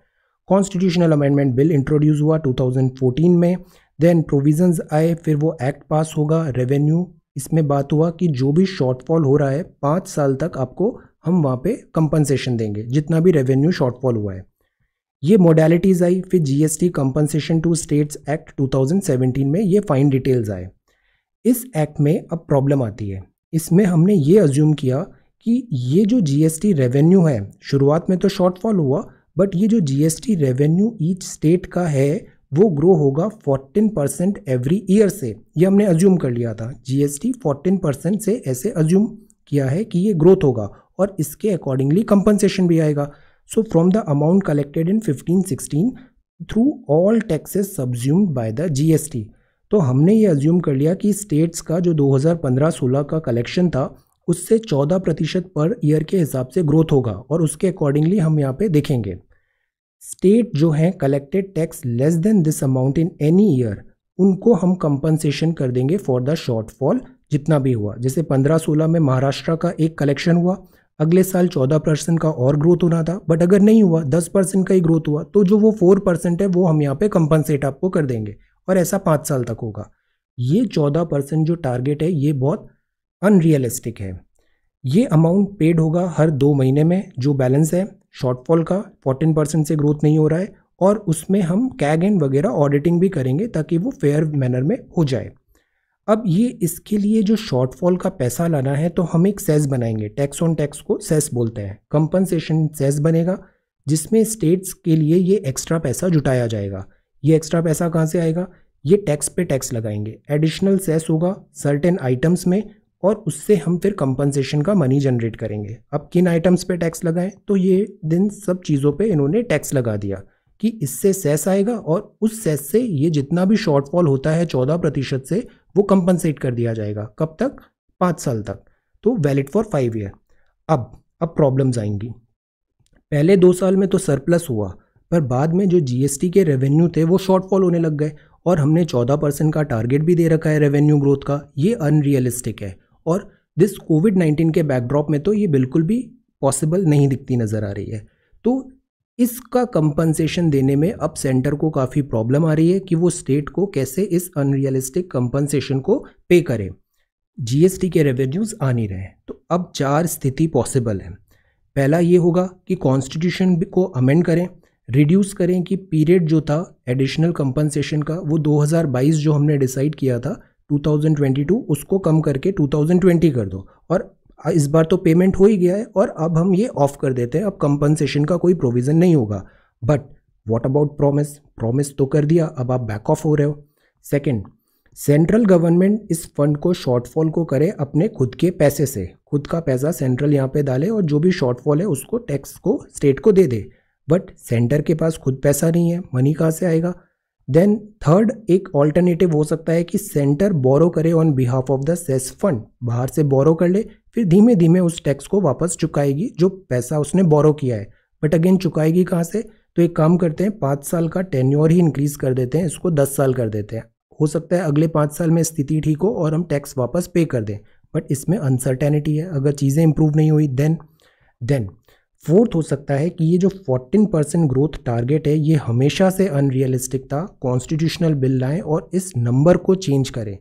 कॉन्स्टिट्यूशनल अमेंडमेंट बिल इंट्रोड्यूस हुआ 2014 में देन प्रोविजंस आए फिर वो एक्ट पास होगा रेवेन्यू इसमें बात हुआ कि जो भी शॉर्टफॉल हो रहा है पाँच साल तक आपको हम वहाँ पे कंपनसेशन देंगे जितना भी रेवेन्यू शॉर्टफॉल हुआ है ये मोडालिटीज़ आई फिर G S T compensation to states act 2017 में ये फाइन डिटेल्स आए इस एक्ट में अब प्रॉब्लम आती है इसमें हमने ये अज्यूम किया कि ये जो जीएसटी रेवेन्यू है शुरुआत में तो शॉर्टफॉल हुआ बट ये जो जीएसटी रेवेन्यू ईच स्टेट का है वो ग्रो होगा 14 परसेंट एवरी ईयर से ये हमने अज्यूम कर लिया था जीएसटी 14 परसेंट से ऐसे अज्यूम किया है कि ये ग्रोथ होगा और इसके अकॉर्डिंगली कंपनसेशन भी आएगा so from the amount collected in fifteen sixteen through all taxes subsumed by the GST तो हमने ये एज्यूम कर लिया कि स्टेट्स का जो 2015-16 का कलेक्शन था उससे 14 प्रतिशत पर ईयर के हिसाब से ग्रोथ होगा और उसके अकॉर्डिंगली हम यहाँ पे देखेंगे स्टेट जो हैं collected tax less than this amount in any year उनको हम कंपनसेशन कर देंगे फॉर द शॉर्टफॉल जितना भी हुआ जैसे पंद्रह सोलह में महाराष्ट्र का एक कलेक्शन हुआ अगले साल चौदह परसेंट का और ग्रोथ होना था बट अगर नहीं हुआ दस परसेंट का ही ग्रोथ हुआ तो जो वो फोर परसेंट है वो हम यहाँ पे कंपनसेट आपको कर देंगे और ऐसा पाँच साल तक होगा ये चौदह परसेंट जो टारगेट है ये बहुत अनरियलिस्टिक है ये अमाउंट पेड होगा हर दो महीने में जो बैलेंस है शॉर्टफॉल का फोर्टीन परसेंट से ग्रोथ नहीं हो रहा है और उसमें हम कैग एंड वगैरह ऑडिटिंग भी करेंगे ताकि वो फेयर मैनर में हो जाए अब ये इसके लिए जो शॉर्टफॉल का पैसा लाना है तो हम एक सेस बनाएंगे टैक्स ऑन टैक्स को सेस बोलते हैं कंपनसेशन सेस बनेगा जिसमें स्टेट्स के लिए ये एक्स्ट्रा पैसा जुटाया जाएगा ये एक्स्ट्रा पैसा कहाँ से आएगा ये टैक्स पे टैक्स लगाएंगे एडिशनल सेस होगा सर्टेन आइटम्स में और उससे हम फिर कंपनसेशन का मनी जनरेट करेंगे अब किन आइटम्स पे टैक्स लगाएं तो ये दिन सब चीज़ों पे इन्होंने टैक्स लगा दिया कि इससे सेस आएगा और उस सेस से ये जितना भी शॉर्टफॉल होता है चौदह प्रतिशत से वो कंपनसेट कर दिया जाएगा कब तक पाँच साल तक तो वैलिड फॉर फाइव ईयर अब अब प्रॉब्लम्स आएंगी पहले दो साल में तो सरप्लस हुआ पर बाद में जो जीएसटी के रेवेन्यू थे वो शॉर्टफॉल होने लग गए और हमने 14 परसेंट का टारगेट भी दे रखा है रेवेन्यू ग्रोथ का ये अनरियलिस्टिक है और दिस कोविड 19 के बैकड्रॉप में तो ये बिल्कुल भी पॉसिबल नहीं दिखती नज़र आ रही है तो इसका कंपनसेशन देने में अब सेंटर को काफ़ी प्रॉब्लम आ रही है कि वो स्टेट को कैसे इस अनरियलिस्टिक कंपनसेशन को पे करें जीएसटी के रेवेन्यूज़ आ नहीं रहे हैं तो अब चार स्थिति पॉसिबल है पहला ये होगा कि कॉन्स्टिट्यूशन को अमेंड करें रिड्यूस करें कि पीरियड जो था एडिशनल कंपनसेशन का वो 2022 जो हमने डिसाइड किया था 2022 उसको कम करके 2020 कर दो और इस बार तो पेमेंट हो ही गया है और अब हम ये ऑफ कर देते हैं अब कंपनसेशन का कोई प्रोविज़न नहीं होगा but what about promise promise तो कर दिया अब आप बैक ऑफ हो रहे हो सेकेंड सेंट्रल गवर्नमेंट इस फंड को शॉर्टफॉल को करे अपने खुद के पैसे से खुद का पैसा सेंट्रल यहाँ पे डाले और जो भी शॉर्टफॉल है उसको टैक्स को स्टेट को दे दे बट सेंटर के पास खुद पैसा नहीं है मनी कहाँ से आएगा देन थर्ड एक ऑल्टरनेटिव हो सकता है कि सेंटर बोरो करे on behalf of the cess fund बाहर से बोरो कर ले फिर धीमे धीमे उस टैक्स को वापस चुकाएगी जो पैसा उसने बोरो किया है बट अगेन चुकाएगी कहाँ से तो एक काम करते हैं पाँच साल का टेन्योर ही इंक्रीज़ कर देते हैं इसको दस साल कर देते हैं हो सकता है अगले पाँच साल में स्थिति ठीक हो और हम टैक्स वापस पे कर दें बट इसमें अनसर्टेनिटी है अगर चीज़ें इंप्रूव नहीं हुई देन देन फोर्थ हो सकता है कि ये जो 14 परसेंट ग्रोथ टारगेट है ये हमेशा से अनरियलिस्टिक था कॉन्स्टिट्यूशनल बिल लाएं और इस नंबर को चेंज करें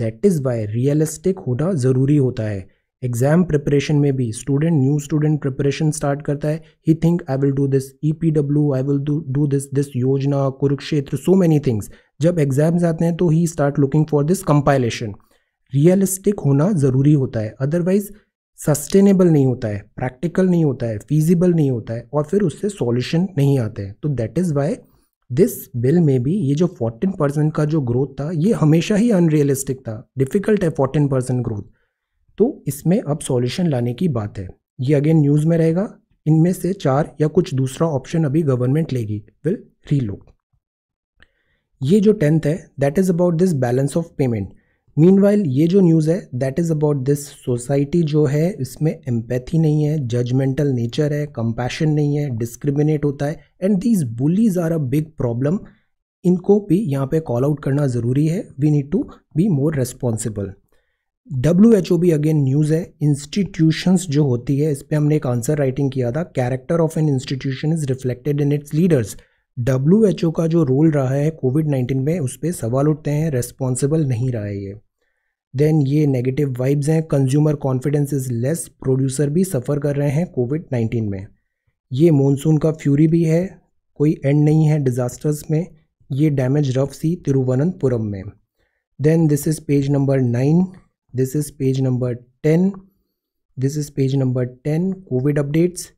दैट इज़ वाई रियलिस्टिक होना ज़रूरी होता है एग्जाम प्रिपरेशन में भी student new student preparation start करता है he think I will do this E P W I will do this this Yojana Kurukshetra so many things जब एग्जाम्स आते हैं तो he start looking for this compilation realistic होना ज़रूरी होता है अदरवाइज सस्टेनेबल नहीं होता है प्रैक्टिकल नहीं होता है फीजिबल नहीं होता है और फिर उससे सॉल्यूशन नहीं आते हैं तो that is why this bill में भी ये जो 14 परसेंट का जो ग्रोथ था ये हमेशा ही अनरियलिस्टिक था डिफ़िकल्ट है 14 परसेंट ग्रोथ तो इसमें अब सॉल्यूशन लाने की बात है ये अगेन न्यूज़ में रहेगा इनमें से चार या कुछ दूसरा ऑप्शन अभी गवर्नमेंट लेगी विल रीलोड ये जो टेंथ है that is about this balance of payment mean ये जो न्यूज़ है that is about this society जो है इसमें एम्पैथी नहीं है जजमेंटल नेचर है कंपैशन नहीं है डिस्क्रिमिनेट होता है and these bullies are a big problem इनको भी यहाँ पे कॉल आउट करना ज़रूरी है we need to be more responsible W H O भी अगेन न्यूज़ है इंस्टीट्यूशंस जो होती है इस पर हमने एक आंसर राइटिंग किया था character of an institution is reflected in its leaders W H O का जो रोल रहा है कोविड नाइन्टीन में उस पर सवाल उठते हैं रेस्पॉन्सिबल नहीं रहा है ये देन ये नेगेटिव वाइब्स हैं consumer confidence is less producer भी सफ़र कर रहे हैं कोविड नाइन्टीन में ये मानसून का फ्यूरी भी है कोई एंड नहीं है डिज़ास्टर्स में ये डैमेज रफ सी तिरुवनंतपुरम में then this is page number nine this is page number ten this is page number ten covid updates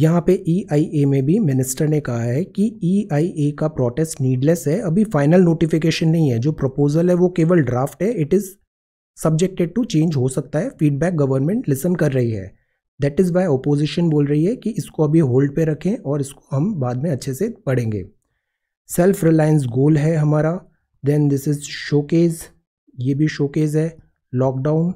यहाँ पे ई e में भी मिनिस्टर ने कहा है कि ई e का प्रोटेस्ट नीडलेस है अभी फाइनल नोटिफिकेशन नहीं है जो प्रपोजल है वो केवल ड्राफ्ट है it is subjected to change हो सकता है फीडबैक गवर्नमेंट लिसन कर रही है दैट इज़ वाई ओपोजिशन बोल रही है कि इसको अभी होल्ड पे रखें और इसको हम बाद में अच्छे से पढ़ेंगे सेल्फ रिलायंस गोल है हमारा देन दिस इज़ शोकेज ये भी शोकेज है lockdown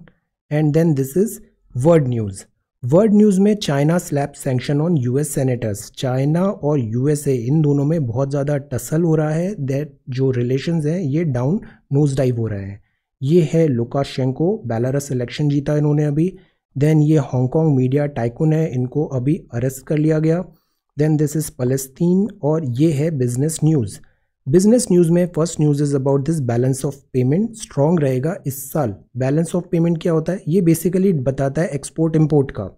and then this is word news world news में China slap sanction on US senators China और यूएसए इन दोनों में बहुत ज़्यादा टसल हो रहा है दैट जो रिलेशंस हैं ये डाउन नोज डाइव हो रहे हैं ये है लुकाशेंको बेलारस इलेक्शन जीता इन्होंने अभी देन ये हांगकॉन्ग मीडिया टाइकून है इनको अभी अरेस्ट कर लिया गया देन दिस इज़ फलस्तीन और ये है बिजनेस न्यूज़ बिजनेस न्यूज़ में first news is about this balance of payment strong रहेगा इस साल बैलेंस ऑफ पेमेंट क्या होता है ये बेसिकली बताता है एक्सपोर्ट इम्पोर्ट का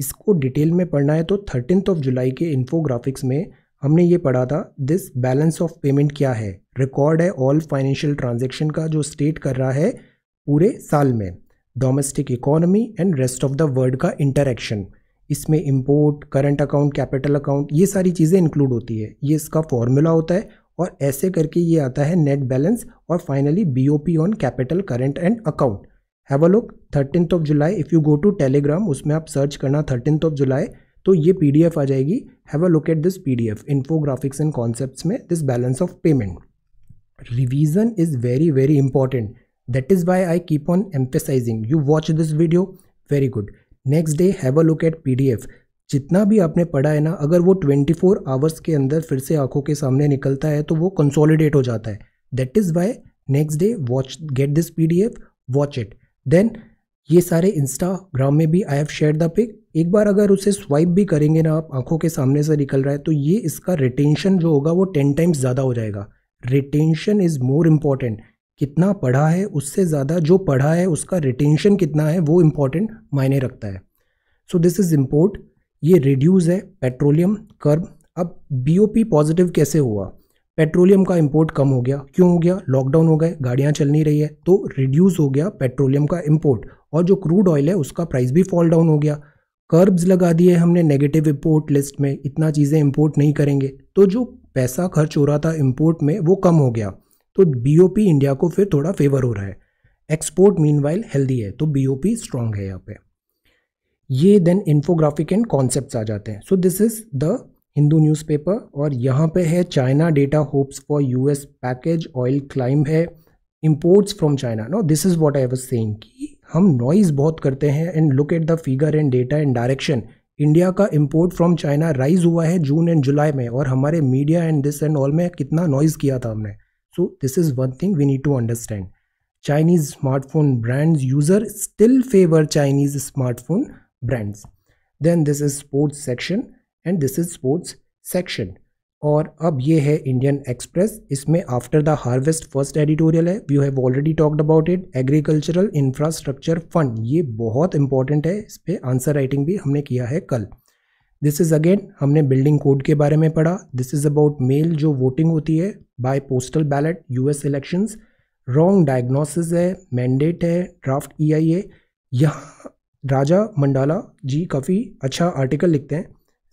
इसको डिटेल में पढ़ना है तो थर्टीन ऑफ जुलाई के इन्फोग्राफिक्स में हमने ये पढ़ा था दिस बैलेंस ऑफ पेमेंट क्या है रिकॉर्ड है ऑल फाइनेंशियल ट्रांजेक्शन का जो स्टेट कर रहा है पूरे साल में domestic economy and rest of the world का इंटरेक्शन इसमें import current account capital account ये सारी चीज़ें इंक्लूड होती है ये इसका फॉर्मूला होता है और ऐसे करके ये आता है नेट बैलेंस और finally BOP on capital current and account have a look thirteenth of July if you go to Telegram उसमें आप सर्च करना थर्टीनथ ऑफ जुलाई तो ये पी आ जाएगी have a look at this P D F infographics and concept में this balance of payment revision is very very important that is why I keep on emphasizing you watch this video very good next day have a look at P D F जितना भी आपने पढ़ा है ना अगर वो 24 four hours के अंदर फिर से आंखों के सामने निकलता है तो वो कंसोलिडेट हो जाता है that is why next day watch get this P D F watch it then ये सारे इंस्टाग्राम में भी I have share the pic एक बार अगर उसे स्वाइप भी करेंगे ना आप आंखों के सामने से निकल रहा है तो ये इसका रिटेंशन जो होगा वो टेन टाइम्स ज़्यादा हो जाएगा रिटेंशन इज़ मोर इम्पॉर्टेंट कितना पढ़ा है उससे ज़्यादा जो पढ़ा है उसका रिटेंशन कितना है वो इम्पॉर्टेंट मायने रखता है सो दिस इज़ इम्पोर्ट ये रिड्यूज़ है पेट्रोलियम कर्ब अब बीओपी पॉजिटिव कैसे हुआ पेट्रोलियम का इम्पोर्ट कम हो गया क्यों हो गया लॉकडाउन हो गए गाड़ियाँ चल नहीं रही है तो रिड्यूस हो गया पेट्रोलियम का इम्पोर्ट और जो क्रूड ऑयल है उसका प्राइस भी फॉल डाउन हो गया कर्ब्स लगा दिए हमने नेगेटिव इम्पोर्ट लिस्ट में इतना चीज़ें इम्पोर्ट नहीं करेंगे तो जो पैसा खर्च हो रहा था इम्पोर्ट में वो कम हो गया तो बीओपी इंडिया को फिर थोड़ा फेवर हो रहा है एक्सपोर्ट मीन हेल्दी है तो बीओपी स्ट्रांग है यहाँ पे ये देन इन्फोग्राफिक एंड कॉन्सेप्ट आ जाते हैं so this is the Hindu newspaper और यहाँ पे है China data hopes for US package oil claim है imports from China no this is what I was saying कि हम नॉइज़ बहुत करते हैं and look at the figure and data and direction India का इम्पोर्ट फ्रॉम चाइना राइज हुआ है June and July में और हमारे media and this and all में कितना नॉइज़ किया था हमने so this is one thing we need to understand Chinese smartphone brands user still favour Chinese smartphone brands then this is sports section and this is sports section और अब ये है Indian Express इसमें after the harvest first editorial है we have already talked about it agricultural infrastructure fund ये बहुत important है इस पर आंसर राइटिंग भी हमने किया है कल दिस इज़ अगेन हमने बिल्डिंग कोड के बारे में पढ़ा दिस इज़ अबाउट मेल जो वोटिंग होती है by postal ballot U S elections wrong diagnosis है मैंडेट है ड्राफ्ट ई आई है यहाँ राजा मंडाला जी काफ़ी अच्छा आर्टिकल लिखते हैं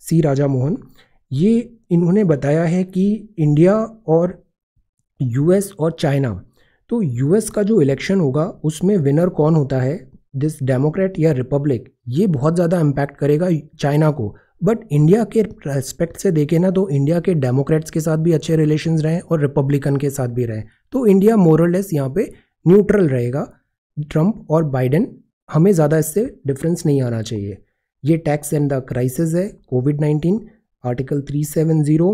सी राजा मोहन ये इन्होंने बताया है कि इंडिया और यूएस और चाइना तो यूएस का जो इलेक्शन होगा उसमें विनर कौन होता है दिस डेमोक्रेट या रिपब्लिक ये बहुत ज़्यादा इम्पैक्ट करेगा चाइना को बट इंडिया के रेस्पेक्ट से देखें ना तो इंडिया के डेमोक्रेट्स के साथ भी अच्छे रिलेशन रहें और रिपब्लिकन के साथ भी रहें तो इंडिया मोरलेस यहाँ पे न्यूट्रल रहेगा ट्रंप और बाइडेन हमें ज़्यादा इससे डिफरेंस नहीं आना चाहिए ये टैक्स एंड द क्राइसिस है covid nineteen article three seven zero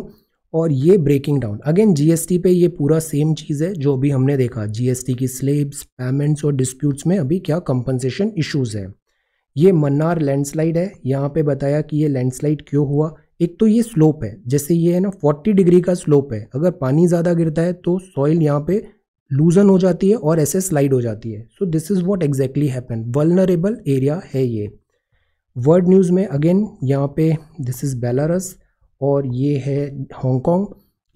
और ये ब्रेकिंग डाउन अगेन जीएसटी पे ये पूरा सेम चीज़ है जो अभी हमने देखा जीएसटी की स्लेब्स पेमेंट्स और डिस्प्यूट्स में अभी क्या कंपनसेशन इश्यूज़ है ये मन्नार लैंडस्लाइड है यहाँ पे बताया कि ये लैंडस्लाइड क्यों हुआ एक तो ये स्लोप है जैसे ये है ना 40 डिग्री का स्लोप है अगर पानी ज़्यादा गिरता है तो सॉइल यहाँ पे लूजन हो जाती है और ऐसे स्लाइड हो जाती है so this is what exactly happen vulnerable area है ये वर्ल्ड न्यूज़ में अगेन यहाँ पे दिस इज़ बेलारस और ये है हांगकॉन्ग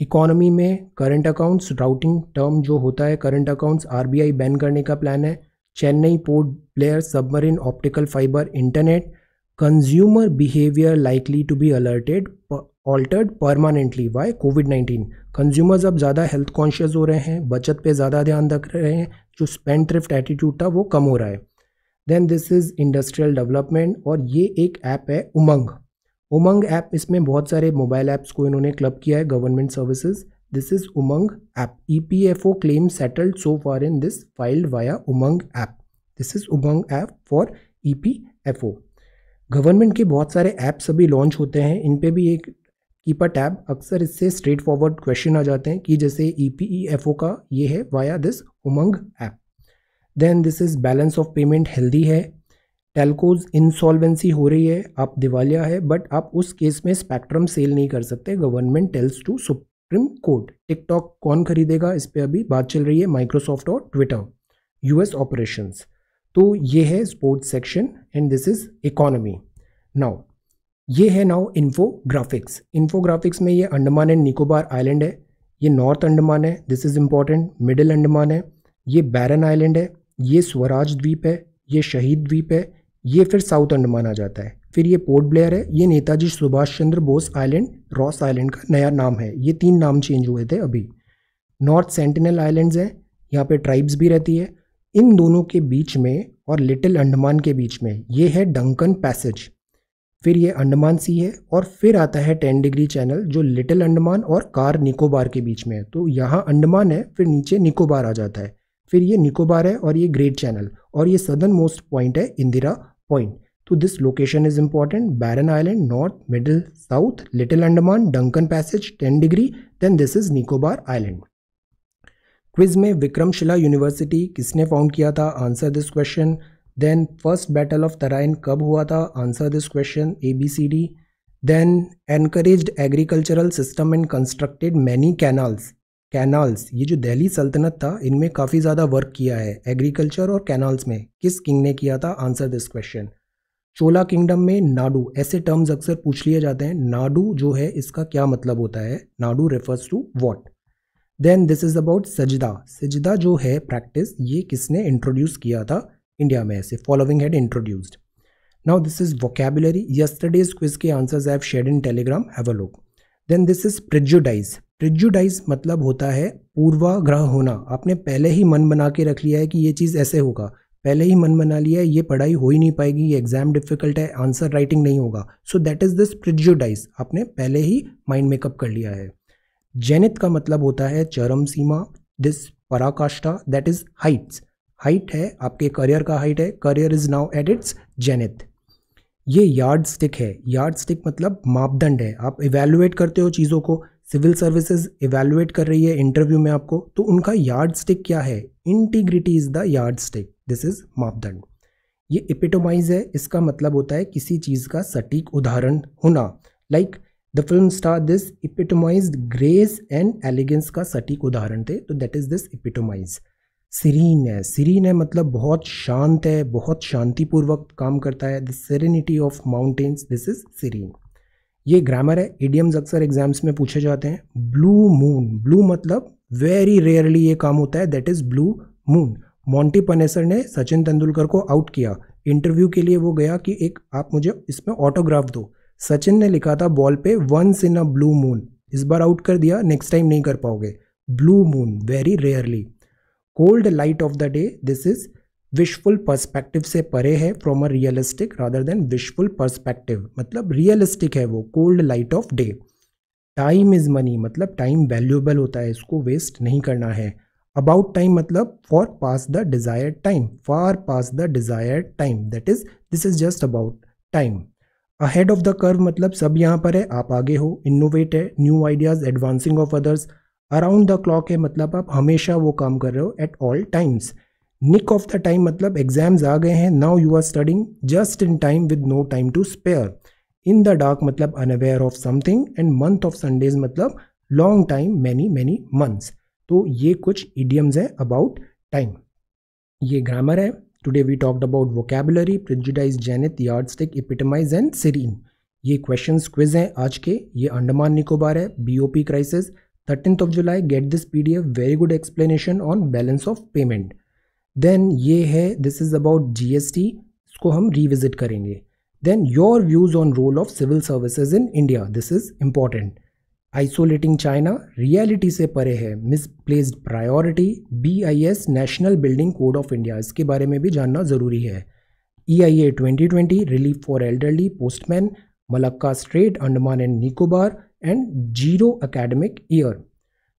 इकोनॉमी में करंट अकाउंट्स राउटिंग टर्म जो होता है करंट अकाउंट्स आरबीआई बैन करने का प्लान है Chennai Port Blair submarine optical fibre internet consumer behaviour likely to be alerted altered permanently by COVID nineteen consumers अब ज़्यादा हेल्थ कॉन्शियस हो रहे हैं बचत पे ज़्यादा ध्यान रख रहे हैं जो स्पेंड थ्रिफ्ट एटीट्यूड था वो कम हो रहा है then this is industrial development और ये एक ऐप है उमंग उमंग ऐप इसमें बहुत सारे मोबाइल ऐप्स को इन्होंने क्लब किया है government services this is Umang app E P F O claim settled so far in this filed via Umang app this is Umang app for E P F O government के बहुत सारे ऐप्स अभी launch होते हैं इन पर भी एक कीपर टैब अक्सर इससे स्ट्रेट फॉरवर्ड क्वेश्चन आ जाते हैं कि जैसे E P E F O का ये है via this Umang app then this is balance of payment healthy है टेलकोज इंसॉल्वेंसी हो रही है आप दिवालिया है बट आप उस केस में स्पेक्ट्रम सेल नहीं कर सकते government tells to Supreme Court TikTok कौन खरीदेगा इस पर अभी बात चल रही है माइक्रोसॉफ्ट और ट्विटर यूएस ऑपरेशंस तो ये है sports section and this is economy now ये है नाउ इन्फोग्राफिक्स इन्फोग्राफिक्स में ये अंडमान एंड निकोबार आइलैंड है ये नॉर्थ अंडमान है this is important middle Andaman है ये बैरन आइलैंड है ये स्वराज द्वीप है ये शहीद द्वीप है ये फिर साउथ अंडमान आ जाता है फिर ये पोर्ट ब्लेयर है ये नेताजी सुभाष चंद्र बोस आइलैंड रॉस आइलैंड का नया नाम है ये तीन नाम चेंज हुए थे अभी नॉर्थ सेंटिनल आइलैंड्स हैं यहाँ पे ट्राइब्स भी रहती है इन दोनों के बीच में और लिटिल अंडमान के बीच में ये है डंकन पैसेज फिर ये अंडमान सी है और फिर आता है टेन डिग्री चैनल जो लिटिल अंडमान और कार निकोबार के बीच में है तो यहाँ अंडमान है फिर नीचे निकोबार आ जाता है फिर ये निकोबार है और ये ग्रेट चैनल और ये सदर्न मोस्ट पॉइंट है इंदिरा पॉइंट तो this location is important Barren island north middle south little Andaman Duncan passage ten degree then this is Nicobar island quiz में विक्रमशिला यूनिवर्सिटी किसने फाउंड किया था answer this question then first battle of Tarain कब हुआ था answer this question A B C D then encourage agricultural system and constructed many canals canals ये जो दिल्ली सल्तनत था इनमें काफ़ी ज़्यादा वर्क किया है एग्रीकल्चर और कैनाल्स में किस किंग ने किया था answer this question Chola kingdom में नाडू ऐसे टर्म्स अक्सर पूछ लिए जाते हैं नाडू जो है इसका क्या मतलब होता है nadu refers to what then this is about सजदा सजदा जो है प्रैक्टिस ये किसने इंट्रोड्यूस किया था इंडिया में ऐसे following had introduced now this is vocabulary yesterday's quiz के answers have share in Telegram have a look then this is prejudice prejudice मतलब होता है पूर्वाग्रह होना आपने पहले ही मन बना के रख लिया है कि ये चीज़ ऐसे होगा पहले ही मन बना लिया है ये पढ़ाई हो ही नहीं पाएगी ये एग्जाम डिफिकल्ट है आंसर राइटिंग नहीं होगा so that is this prejudice आपने पहले ही माइंड मेकअप कर लिया है जेनित का मतलब होता है चरम सीमा दिस पराकाष्ठा दैट इज हाइट्स हाइट है आपके करियर का हाइट है career is now at its zenith ये यार्ड स्टिक है यार्ड स्टिक मतलब मापदंड है आप इवेलुएट करते हो चीज़ों को सिविल सर्विसेज इवेलुएट कर रही है इंटरव्यू में आपको तो उनका यार्ड स्टिक क्या है integrity is the yardstick this is मापदंड ये इपिटोमाइज है इसका मतलब होता है किसी चीज़ का सटीक उदाहरण होना like the film star this epitomise grace and elegance का सटीक उदाहरण थे तो that is this epitomise serene है सीरीन है मतलब बहुत शांत है बहुत शांतिपूर्वक काम करता है the serenity of mountains this is serene ये ग्रामर है इडियम्स अक्सर एग्जाम्स में पूछे जाते हैं ब्लू मून ब्लू मतलब वेरी रेयरली ये काम होता है that is blue moon Monty Panesar ने सचिन तेंदुलकर को आउट किया इंटरव्यू के लिए वो गया कि एक आप मुझे इसमें ऑटोग्राफ दो सचिन ने लिखा था बॉल पे once in a blue moon इस बार आउट कर दिया नेक्स्ट टाइम नहीं कर पाओगे blue moon very rarely cold light of the day this is wishful perspective से परे है from a realistic rather than wishful perspective मतलब रियलिस्टिक है वो cold light of day time is money मतलब टाइम वैल्यूएबल होता है इसको वेस्ट नहीं करना है अबाउट टाइम मतलब for pass the desired time far pass the desired time that is this is just about time ahead of the curve मतलब सब यहाँ पर है आप आगे हो इनोवेट है new ideas advancing of others around the clock है मतलब आप हमेशा वो काम कर रहे हो at all times nick of the time मतलब एग्जाम्स आ गए हैं now you are studying just in time with no time to spare in the dark मतलब unaware of something and month of Sundays मतलब long time many many months तो ये कुछ idioms हैं अबाउट टाइम ये ग्रामर है today we talked about vocabulary prejudice yardstick epitomise and serene ये question quiz हैं आज के ये अंडमान निकोबार है BOP crisis thirteen of July get this P D F very good explanation on balance of payment then ये है this is about G S T इसको हम रिविजिट करेंगे then your views on role of civil services in India this is important isolating China reality से परे है misplaced priority B I S national building code of India इसके बारे में भी जानना ज़रूरी है ई I A twenty twenty relief for elderly postman Malacca strait Andaman and Nicobar and 0 academic year.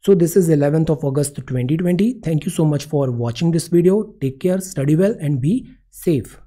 So this is 11th of August 2020. Thank you so much for watching this video. Take care, study well and be safe.